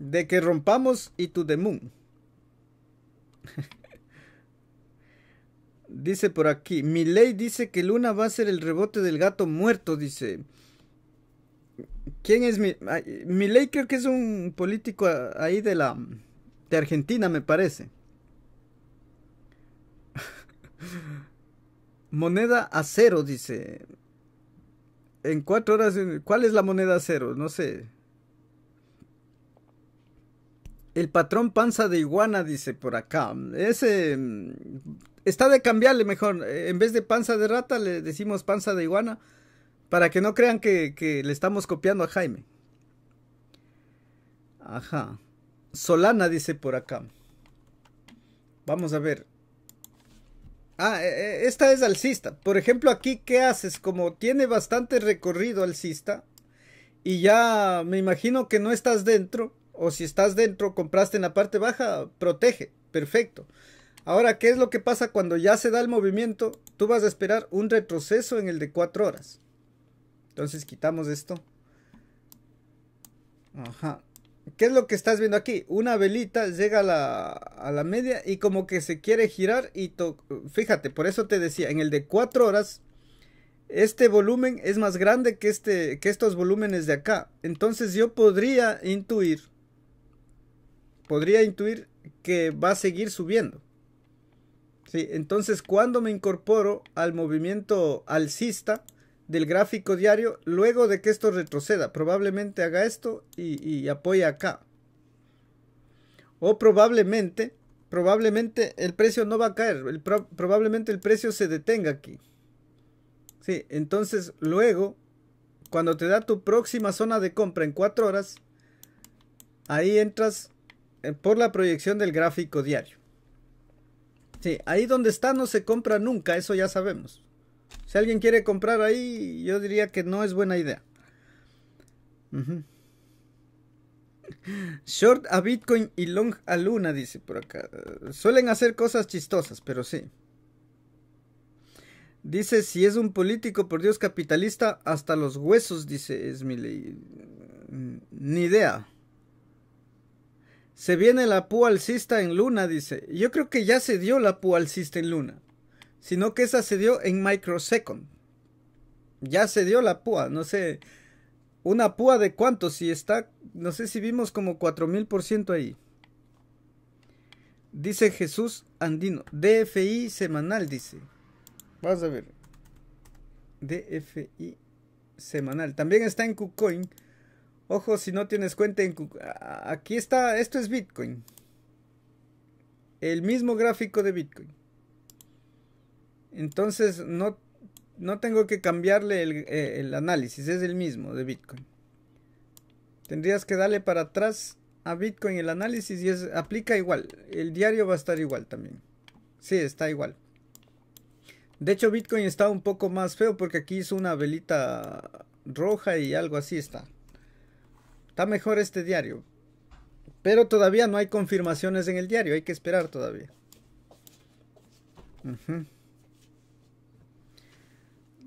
de que rompamos y tu moon. dice por aquí, mi ley dice que Luna va a ser el rebote del gato muerto, dice. ¿Quién es mi ley creo que es un político ahí de la de Argentina, me parece. moneda a cero, dice. En cuatro horas, ¿cuál es la moneda a cero? No sé. El patrón panza de iguana, dice por acá. Ese. Mm, está de cambiarle mejor. En vez de panza de rata, le decimos panza de iguana. Para que no crean que, le estamos copiando a Jaime. Ajá. Solana dice por acá. Vamos a ver. Ah, e, e, esta es alcista. Por ejemplo, aquí, ¿qué haces? Como tiene bastante recorrido alcista y ya me imagino que no estás dentro, o si estás dentro, compraste en la parte baja, protege. Perfecto. Ahora, ¿qué es lo que pasa cuando ya se da el movimiento? Tú vas a esperar un retroceso en el de 4 horas. Entonces quitamos esto. Ajá. ¿Qué es lo que estás viendo aquí? Una velita llega a la, media y como que se quiere girar y fíjate, por eso te decía, en el de 4 horas este volumen es más grande que, este, que estos volúmenes de acá. Entonces yo podría intuir podría intuir que va a seguir subiendo. Sí, entonces, cuando me incorporo al movimiento alcista del gráfico diario, luego de que esto retroceda, probablemente haga esto y, apoye acá. O probablemente, probablemente el precio no va a caer, probablemente el precio se detenga aquí. Sí, entonces luego, cuando te da tu próxima zona de compra en 4 horas, ahí entras eh, por la proyección del gráfico diario. Sí, ahí donde está no se compra nunca, eso ya sabemos. Si alguien quiere comprar ahí, yo diría que no es buena idea. Short a Bitcoin y long a Luna, dice por acá. Eh, suelen hacer cosas chistosas, pero sí. Dice, si es un político, por Dios, capitalista, hasta los huesos, dice es mm, Ni idea. Se viene la púa alcista en Luna, dice. Yo creo que ya se dio la púa alcista en Luna. Sino que esa se dio en microsecond. Ya se dio la púa, no sé. Una púa de cuánto, si está, no sé si vimos como 4000% ahí. Dice Jesús Andino. DFI semanal, dice. Vas a ver. DFI semanal. También está en KuCoin. Ojo si no tienes cuenta en... Aquí está, esto es Bitcoin. El mismo gráfico de Bitcoin. Entonces no, no tengo que cambiarle el, eh, el análisis, es el mismo de Bitcoin. Tendrías que darle para atrás a Bitcoin el análisis y es, aplica igual. El diario va a estar igual también. Sí, está igual. De hecho, Bitcoin está un poco más feo porque aquí hizo una velita roja y algo así está. Está mejor este diario. Pero todavía no hay confirmaciones en el diario, hay que esperar todavía.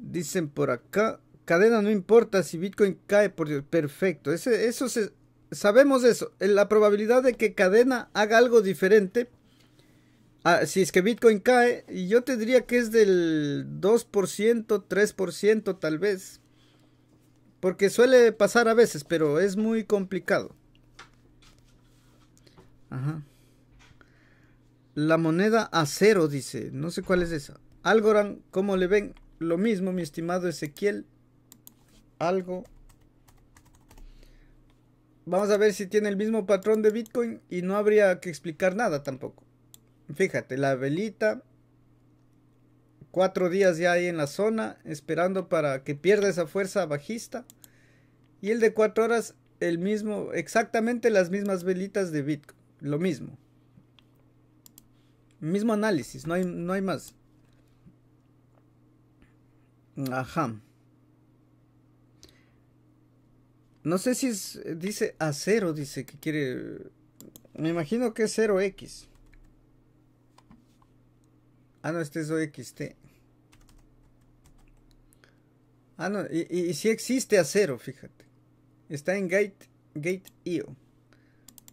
Dicen por acá, cadena no importa si Bitcoin cae por Perfecto, Ese, eso se, sabemos eso. La probabilidad de que cadena haga algo diferente, ah, si es que Bitcoin cae, yo te diría que es del 2%, 3% tal vez. Porque suele pasar a veces, pero es muy complicado. Ajá. La moneda acero, dice. No sé cuál es esa. Algorand, ¿cómo le ven? Lo mismo, mi estimado Ezequiel. Algo. Vamos a ver si tiene el mismo patrón de Bitcoin y no habría que explicar nada tampoco. Fíjate, la velita, cuatro días ya ahí en la zona, esperando para que pierda esa fuerza bajista. Y el de cuatro horas, el mismo, exactamente las mismas velitas de Bitcoin, lo mismo. Mismo análisis, no hay, no hay más. Ajá. No sé si dice a cero, dice que quiere... Me imagino que es 0x. Ah, no, este es OXT. Ah, no, y, si existe existe acero, fíjate. Está en Gate, Gate IO. E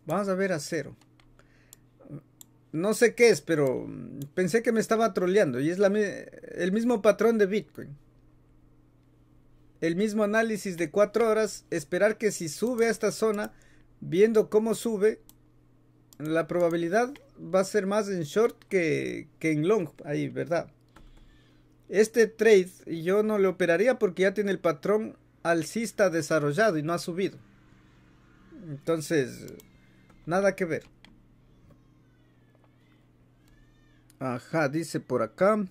Vamos a ver acero. No sé qué es, pero mm, pensé que me estaba troleando y es la, el mismo patrón de Bitcoin. El mismo análisis de cuatro horas, esperar que si sube a esta zona, viendo cómo sube, la probabilidad va a ser más en short que, que en long, ahí, ¿verdad? Este trade yo no le operaría porque ya tiene el patrón alcista desarrollado y no ha subido. Entonces, nada que ver. Ajá, dice por acá.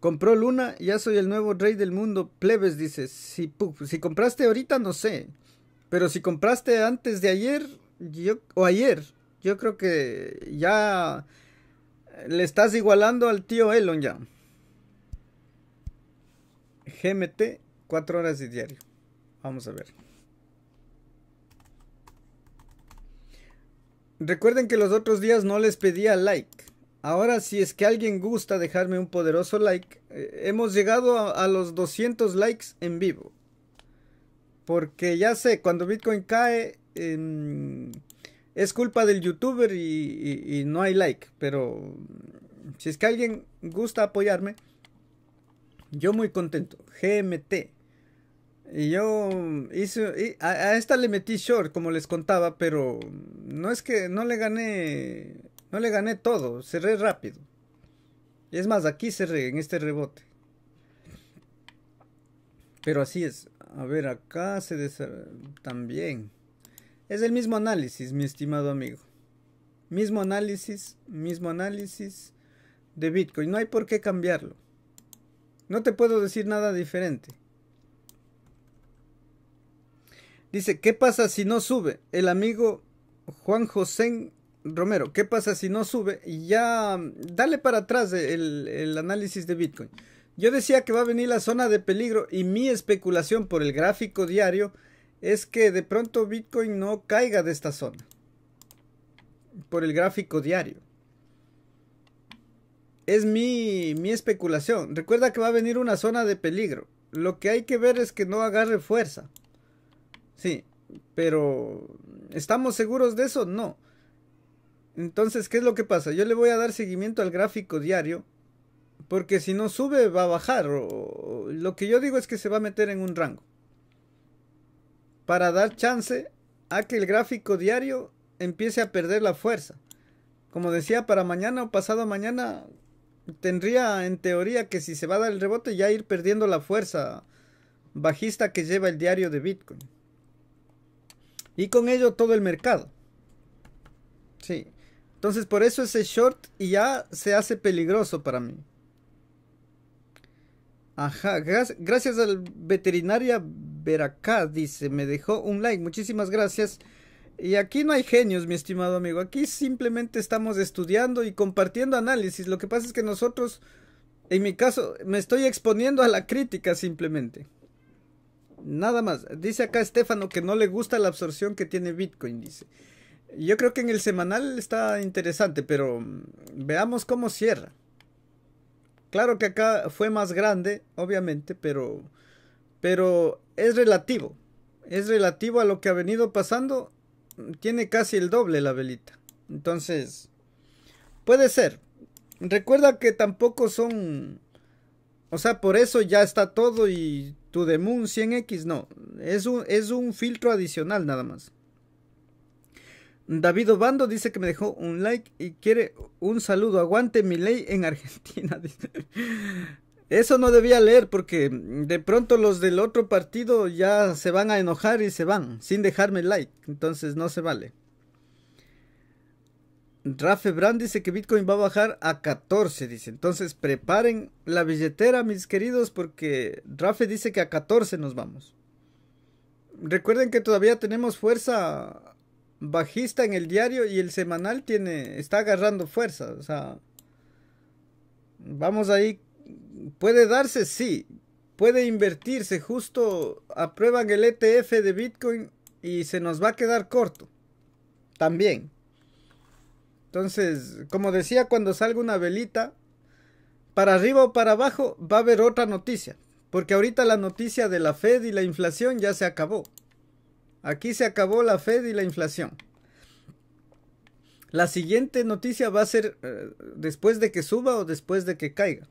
Compró Luna, ya soy el nuevo rey del mundo. Plebes, dice. Si, si compraste ahorita, no sé. Pero si compraste antes de ayer, yo, o ayer, yo creo que ya le estás igualando al tío Elon ya. GMT, 4 horas de diario. Vamos a ver. Recuerden que los otros días no les pedía like. Ahora si es que alguien gusta dejarme un poderoso like, eh, hemos llegado a, los 200 likes en vivo. Porque ya sé, cuando Bitcoin cae, em, es culpa del youtuber y, y, no hay like. Pero si es que alguien gusta apoyarme, yo muy contento. GMT. Y yo hice. a, esta le metí short, como les contaba, pero no es que no le gané. No le gané todo. Cerré rápido. Y es más, aquí cerré, en este rebote. Pero así es. A ver, acá se desarrolla. También. Es el mismo análisis, mi estimado amigo. Mismo análisis, mismo análisis de Bitcoin. No hay por qué cambiarlo. No te puedo decir nada diferente. Dice, ¿qué pasa si no sube? El amigo Juan José Romero, ¿qué pasa si no sube? Y ya, dale para atrás el, el análisis de Bitcoin. Yo decía que va a venir la zona de peligro y mi especulación por el gráfico diario es que de pronto Bitcoin no caiga de esta zona. Por el gráfico diario. Es mi, mi especulación. Recuerda que va a venir una zona de peligro. Lo que hay que ver es que no agarre fuerza. Sí, pero ¿estamos seguros de eso? No. Entonces, ¿qué es lo que pasa? Yo le voy a dar seguimiento al gráfico diario, porque si no sube va a bajar. lo que yo digo es que se va a meter en un rango. Para dar chance a que el gráfico diario empiece a perder la fuerza. Como decía, para mañana o pasado mañana tendría en teoría que si se va a dar el rebote ya ir perdiendo la fuerza bajista que lleva el diario de Bitcoin. Y con ello todo el mercado. Sí. Entonces por eso ese short y ya se hace peligroso para mí. Ajá, gracias al veterinaria Veracá, dice, me dejó un like. Muchísimas gracias. Y aquí no hay genios, mi estimado amigo. Aquí simplemente estamos estudiando y compartiendo análisis. Lo que pasa es que nosotros, en mi caso, me estoy exponiendo a la crítica simplemente. Nada más. Dice acá Estefano que no le gusta la absorción que tiene Bitcoin, dice. Yo creo que en el semanal está interesante, pero mm, veamos cómo cierra. Claro que acá fue más grande, obviamente, pero, pero es relativo. Es relativo a lo que ha venido pasando tiene casi el doble la velita. Entonces, puede ser. Recuerda que tampoco son... O sea, por eso ya está todo y tu Moon 100X no. Es un, es un filtro adicional nada más. David Obando dice que me dejó un like y quiere un saludo. Aguante mi ley en Argentina. Eso no debía leer porque de pronto los del otro partido ya se van a enojar y se van sin dejarme like. Entonces no se vale. Rafe Brand dice que Bitcoin va a bajar a 14, dice. Entonces preparen la billetera, mis queridos, porque Rafe dice que a 14 nos vamos. Recuerden que todavía tenemos fuerza bajista en el diario y el semanal tiene está agarrando fuerza, o sea, vamos ahí puede darse, sí. Puede invertirse. Justo aprueban el ETF de Bitcoin y se nos va a quedar corto. También. Entonces, como decía, cuando salga una velita, para arriba o para abajo va a haber otra noticia. Porque ahorita la noticia de la Fed y la inflación ya se acabó. Aquí se acabó la Fed y la inflación. La siguiente noticia va a ser eh, después de que suba o después de que caiga.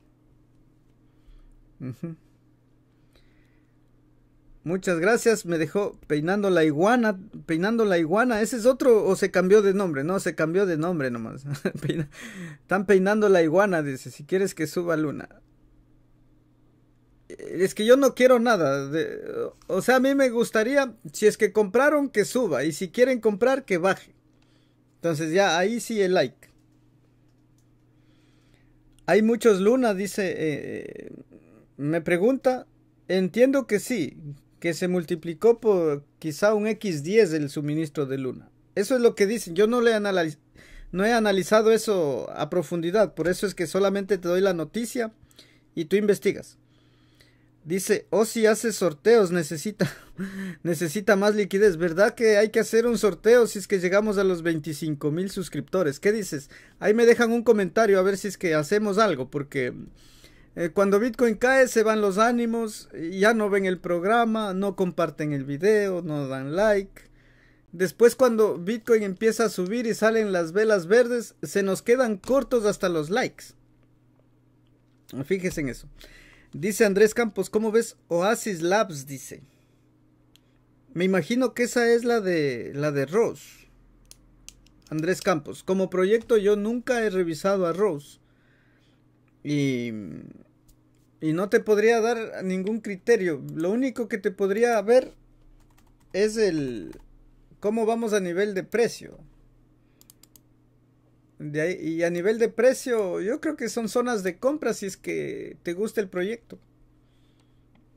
Muchas gracias, me dejó peinando la iguana, peinando la iguana, ese es otro, o se cambió de nombre, no, se cambió de nombre nomás. están peinando la iguana, dice, si quieres que suba luna. Es que yo no quiero nada, o sea, a mí me gustaría, si es que compraron, que suba, y si quieren comprar, que baje. Entonces ya, ahí sí el like. Hay muchos luna dice... Eh, eh, me pregunta, entiendo que sí, que se multiplicó por quizá un X10 el suministro de Luna. Eso es lo que dicen. Yo no, le no he analizado eso a profundidad, por eso es que solamente te doy la noticia y tú investigas. Dice, o oh, si hace sorteos, necesita, necesita más liquidez. ¿Verdad que hay que hacer un sorteo si es que llegamos a los 25 mil suscriptores? ¿Qué dices? Ahí me dejan un comentario a ver si es que hacemos algo, porque eh, cuando Bitcoin cae se van los ánimos, ya no ven el programa, no comparten el video, no dan like. Después cuando Bitcoin empieza a subir y salen las velas verdes, se nos quedan cortos hasta los likes. Fíjense en eso. Dice Andrés Campos, ¿cómo ves? Oasis Labs dice. Me imagino que esa es la de la de Rose. Andrés Campos, como proyecto yo nunca he revisado a Rose. Y y no te podría dar ningún criterio. Lo único que te podría ver es el cómo vamos a nivel de precio. y a nivel de precio, yo creo que son zonas de compra si es que te gusta el proyecto.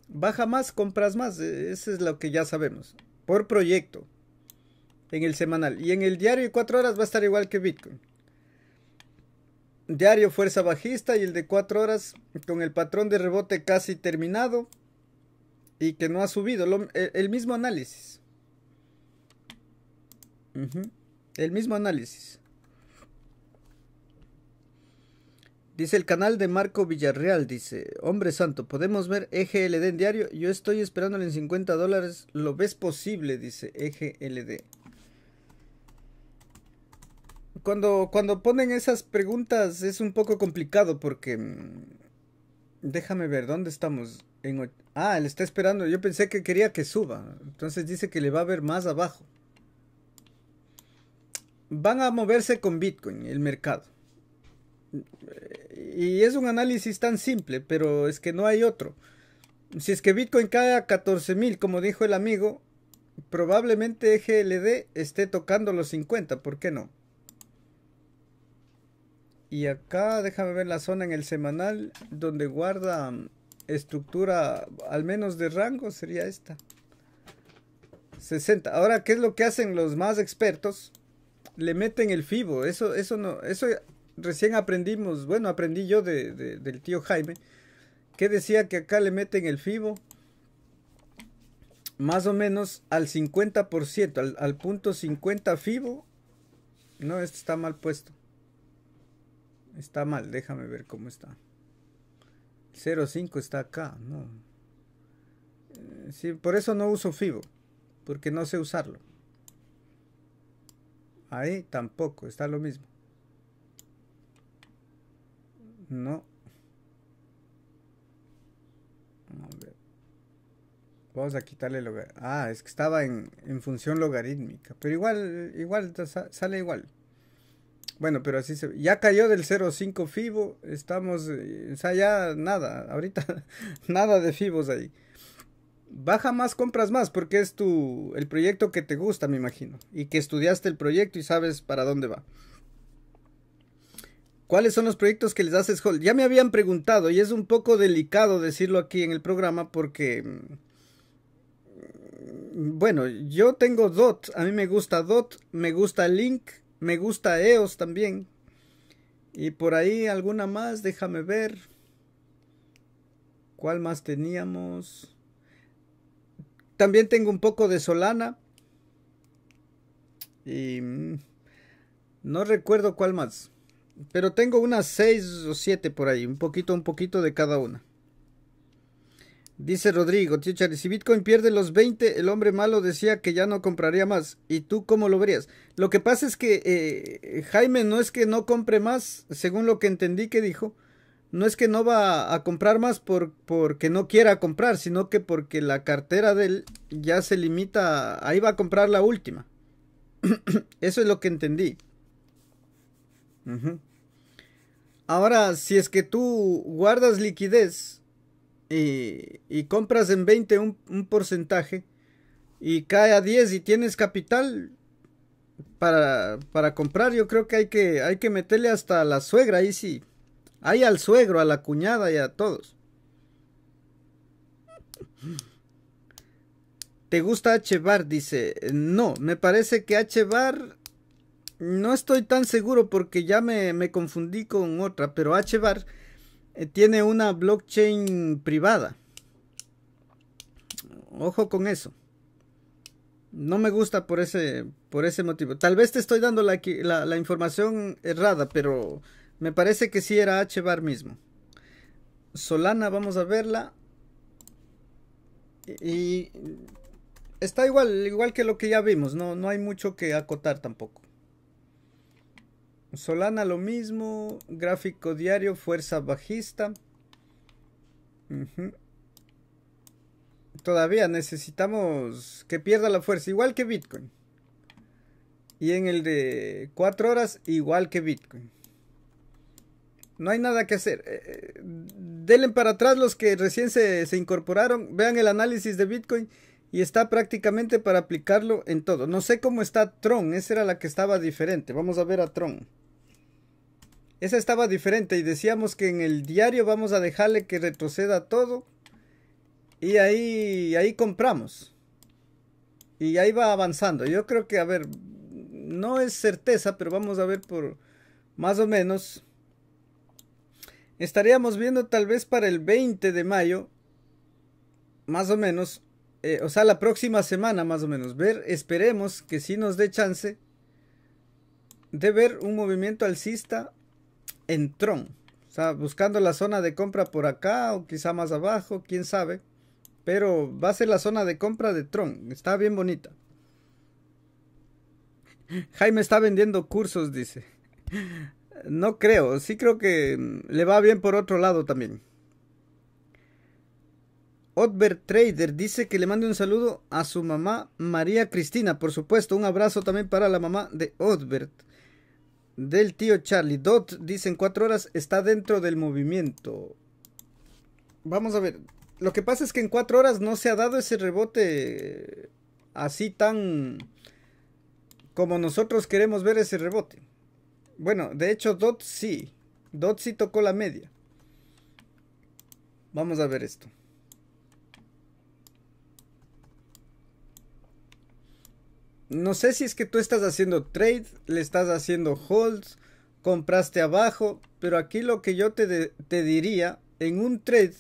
Baja más, compras más. E, Eso es lo que ya sabemos. Por proyecto. En el semanal. Y en el diario y cuatro horas va a estar igual que Bitcoin diario fuerza bajista y el de 4 horas con el patrón de rebote casi terminado y que no ha subido. E, el, mismo análisis. El mismo análisis. Dice el canal de Marco Villarreal, dice, hombre santo, podemos ver EGLD en diario, yo estoy esperándole en 50 dólares, lo ves posible, dice EGLD cuando, cuando ponen esas preguntas es un poco complicado porque... Mm, déjame ver, ¿dónde estamos? En, ah, le está esperando. Yo pensé que quería que suba. Entonces dice que le va a ver más abajo. Van a moverse con Bitcoin, el mercado. Y es un análisis tan simple, pero es que no hay otro. Si es que Bitcoin cae a 14.000, como dijo el amigo, probablemente GLD esté tocando los 50, ¿por qué no? Y acá déjame ver la zona en el semanal donde guarda mm, estructura, al menos de rango, sería esta. 60. Ahora, ¿qué es lo que hacen los más expertos? Le meten el FIBO. Eso, eso no, eso recién aprendimos, bueno, aprendí yo del tío Jaime, que decía que acá le meten el FIBO más o menos al 50%, al, al punto 50 FIBO. No, esto está mal puesto. Está mal, déjame ver cómo está. 05 está acá, no. Eh, por eso no uso FIBO, porque no sé usarlo. Ahí tampoco, está lo mismo. No. A ver. Vamos a quitarle lo Ah, es que estaba en, en función logarítmica. Pero igual, igual sale igual. Bueno, pero así se Ya cayó del 0.5 FIBO. Estamos. Eh, o sea, ya nada. Ahorita nada de FIBOs ahí. Baja más, compras más, porque es tu. El proyecto que te gusta, me imagino. Y que estudiaste el proyecto y sabes para dónde va. ¿Cuáles son los proyectos que les haces hold? Ya me habían preguntado y es un poco delicado decirlo aquí en el programa porque. Mm, bueno, yo tengo DOT, a mí me gusta DOT, me gusta Link, me gusta EOS también. Y por ahí alguna más, déjame ver. ¿Cuál más teníamos? También tengo un poco de Solana. Y mm, no recuerdo cuál más. Pero tengo unas seis o siete por ahí, un poquito, un poquito de cada una. Dice Rodrigo, tío si Bitcoin pierde los 20, el hombre malo decía que ya no compraría más. ¿Y tú cómo lo verías? Lo que pasa es que eh, Jaime no es que no compre más, según lo que entendí que dijo, no es que no va a comprar más por, porque no quiera comprar, sino que porque la cartera de él ya se limita, ahí va a comprar la última. Eso es lo que entendí. Ahora, si es que tú guardas liquidez, y, compras en 20 un, porcentaje y cae a 10 y tienes capital para, comprar, yo creo que hay, que hay que meterle hasta a la suegra ahí sí. Hay al suegro, a la cuñada y a todos. ¿Te gusta H. Bar? Dice. No, me parece que H. Bar. No estoy tan seguro porque ya me, me confundí con otra, pero H. Bar eh, tiene una blockchain privada. Ojo con eso. No me gusta por ese, por ese motivo. Tal vez te estoy dando la, información errada, pero me parece que sí era HBAR mismo. Solana, vamos a verla. Y está igual, igual que lo que ya vimos, no hay mucho que acotar tampoco. Solana lo mismo, gráfico diario, fuerza bajista. Todavía necesitamos que pierda la fuerza, igual que Bitcoin. Y en el de 4 horas, igual que Bitcoin. No hay nada que hacer. Eh, eh, denle para atrás los que recién se, se incorporaron. Vean el análisis de Bitcoin y está prácticamente para aplicarlo en todo. No sé cómo está Tron, esa era la que estaba diferente. Vamos a ver a Tron. Esa estaba diferente y decíamos que en el diario vamos a dejarle que retroceda todo y ahí, ahí compramos. Y ahí va avanzando. Yo creo que, a ver, no es certeza, pero vamos a ver por más o menos. Estaríamos viendo tal vez para el 20 de mayo, más o menos, eh, o sea, la próxima semana más o menos, ver, esperemos que sí nos dé chance de ver un movimiento alcista en Tron. O sea, buscando la zona de compra por acá o quizá más abajo, quién sabe. Pero va a ser la zona de compra de Tron. Está bien bonita. Jaime está vendiendo cursos, dice. No creo. Sí creo que le va bien por otro lado también. Otbert Trader dice que le mande un saludo a su mamá María Cristina. Por supuesto, un abrazo también para la mamá de Otbert. Del tío Charlie. Dot dice en cuatro horas está dentro del movimiento. Vamos a ver. Lo que pasa es que en cuatro horas no se ha dado ese rebote eh, así tan como nosotros queremos ver ese rebote. Bueno, de hecho Dot sí. Dot sí tocó la media. Vamos a ver esto. no sé si es que tú estás haciendo trade, le estás haciendo holds, compraste abajo, pero aquí lo que yo te, diría, en un trade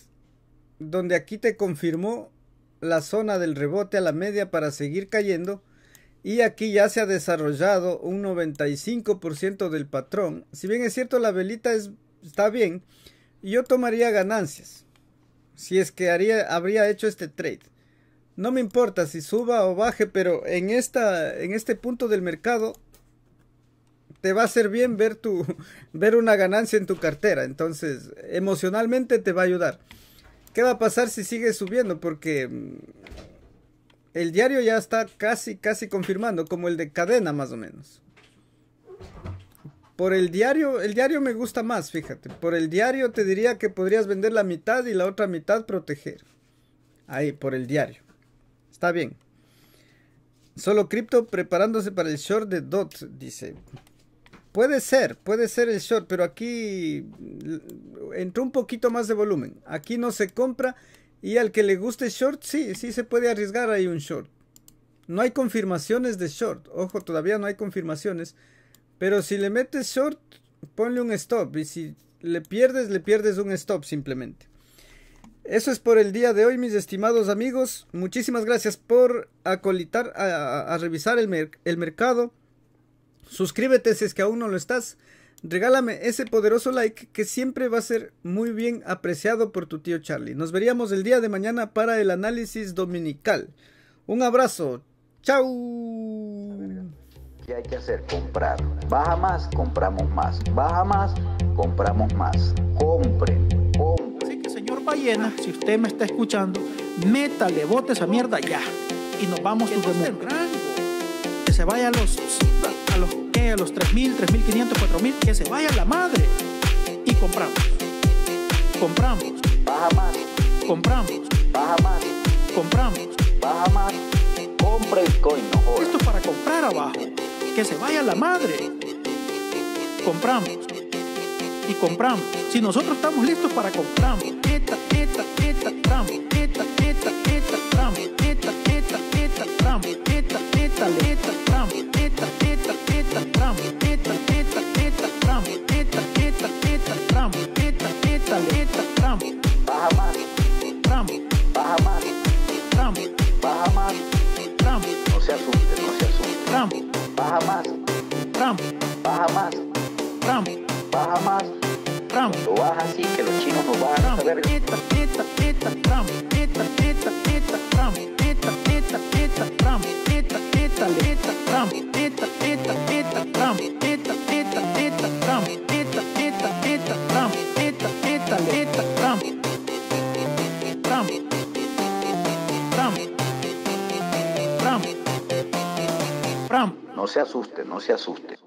donde aquí te confirmó la zona del rebote a la media para seguir cayendo, y aquí ya se ha desarrollado un 95% del patrón. Si bien es cierto, la velita está bien. Yo tomaría ganancias. Si es que haría, habría hecho este trade no me importa si suba o baje, pero en, esta, en este punto del mercado te va a hacer bien ver, tu, ver una ganancia en tu cartera. Entonces, emocionalmente te va a ayudar. ¿Qué va a pasar si sigue subiendo? Porque mm, el diario ya está casi, casi confirmando, como el de cadena más o menos. Por el diario, el diario me gusta más, fíjate. Por el diario te diría que podrías vender la mitad y la otra mitad proteger. Ahí, por el diario. Está bien. Solo cripto preparándose para el short de DOT, dice. Puede ser, puede ser el short, pero aquí mm, entró un poquito más de volumen. Aquí no se compra y al que le guste short, sí, sí se puede arriesgar ahí un short. No hay confirmaciones de short, ojo, todavía no hay confirmaciones. Pero si le metes short, ponle un stop y si le pierdes, le pierdes un stop simplemente. Eso es por el día de hoy, mis estimados amigos. Muchísimas gracias por acolitar a, revisar el, mercado. Suscríbete si es que aún no lo estás. Regálame ese poderoso like que siempre va a ser muy bien apreciado por tu tío Charlie. Nos veríamos el día de mañana para el análisis dominical. Un abrazo. Chau. ¿Qué hay que hacer? Comprar. Baja más, compramos más. Baja más, compramos más. Compren llena, si usted me está escuchando, métale, bote esa mierda ya. Y nos vamos que tu Que se vaya a los, a los, ¿qué? A los 3.000, 3.500, 4.000, que se vaya la madre. Y compramos. Compramos. Baja más. Compramos. Baja más. Compramos. Baja el Esto es para comprar abajo. Que se vaya la madre. Compramos y compramos. Si nosotros estamos listos para comprar, tram, tram, tram, Baja más, tram, tram, tram. No se asuste, no se asuste. Tram, baja más, tram, baja más, tram baja más. Lo baja así que los chinos no van No se asuste, no se asuste.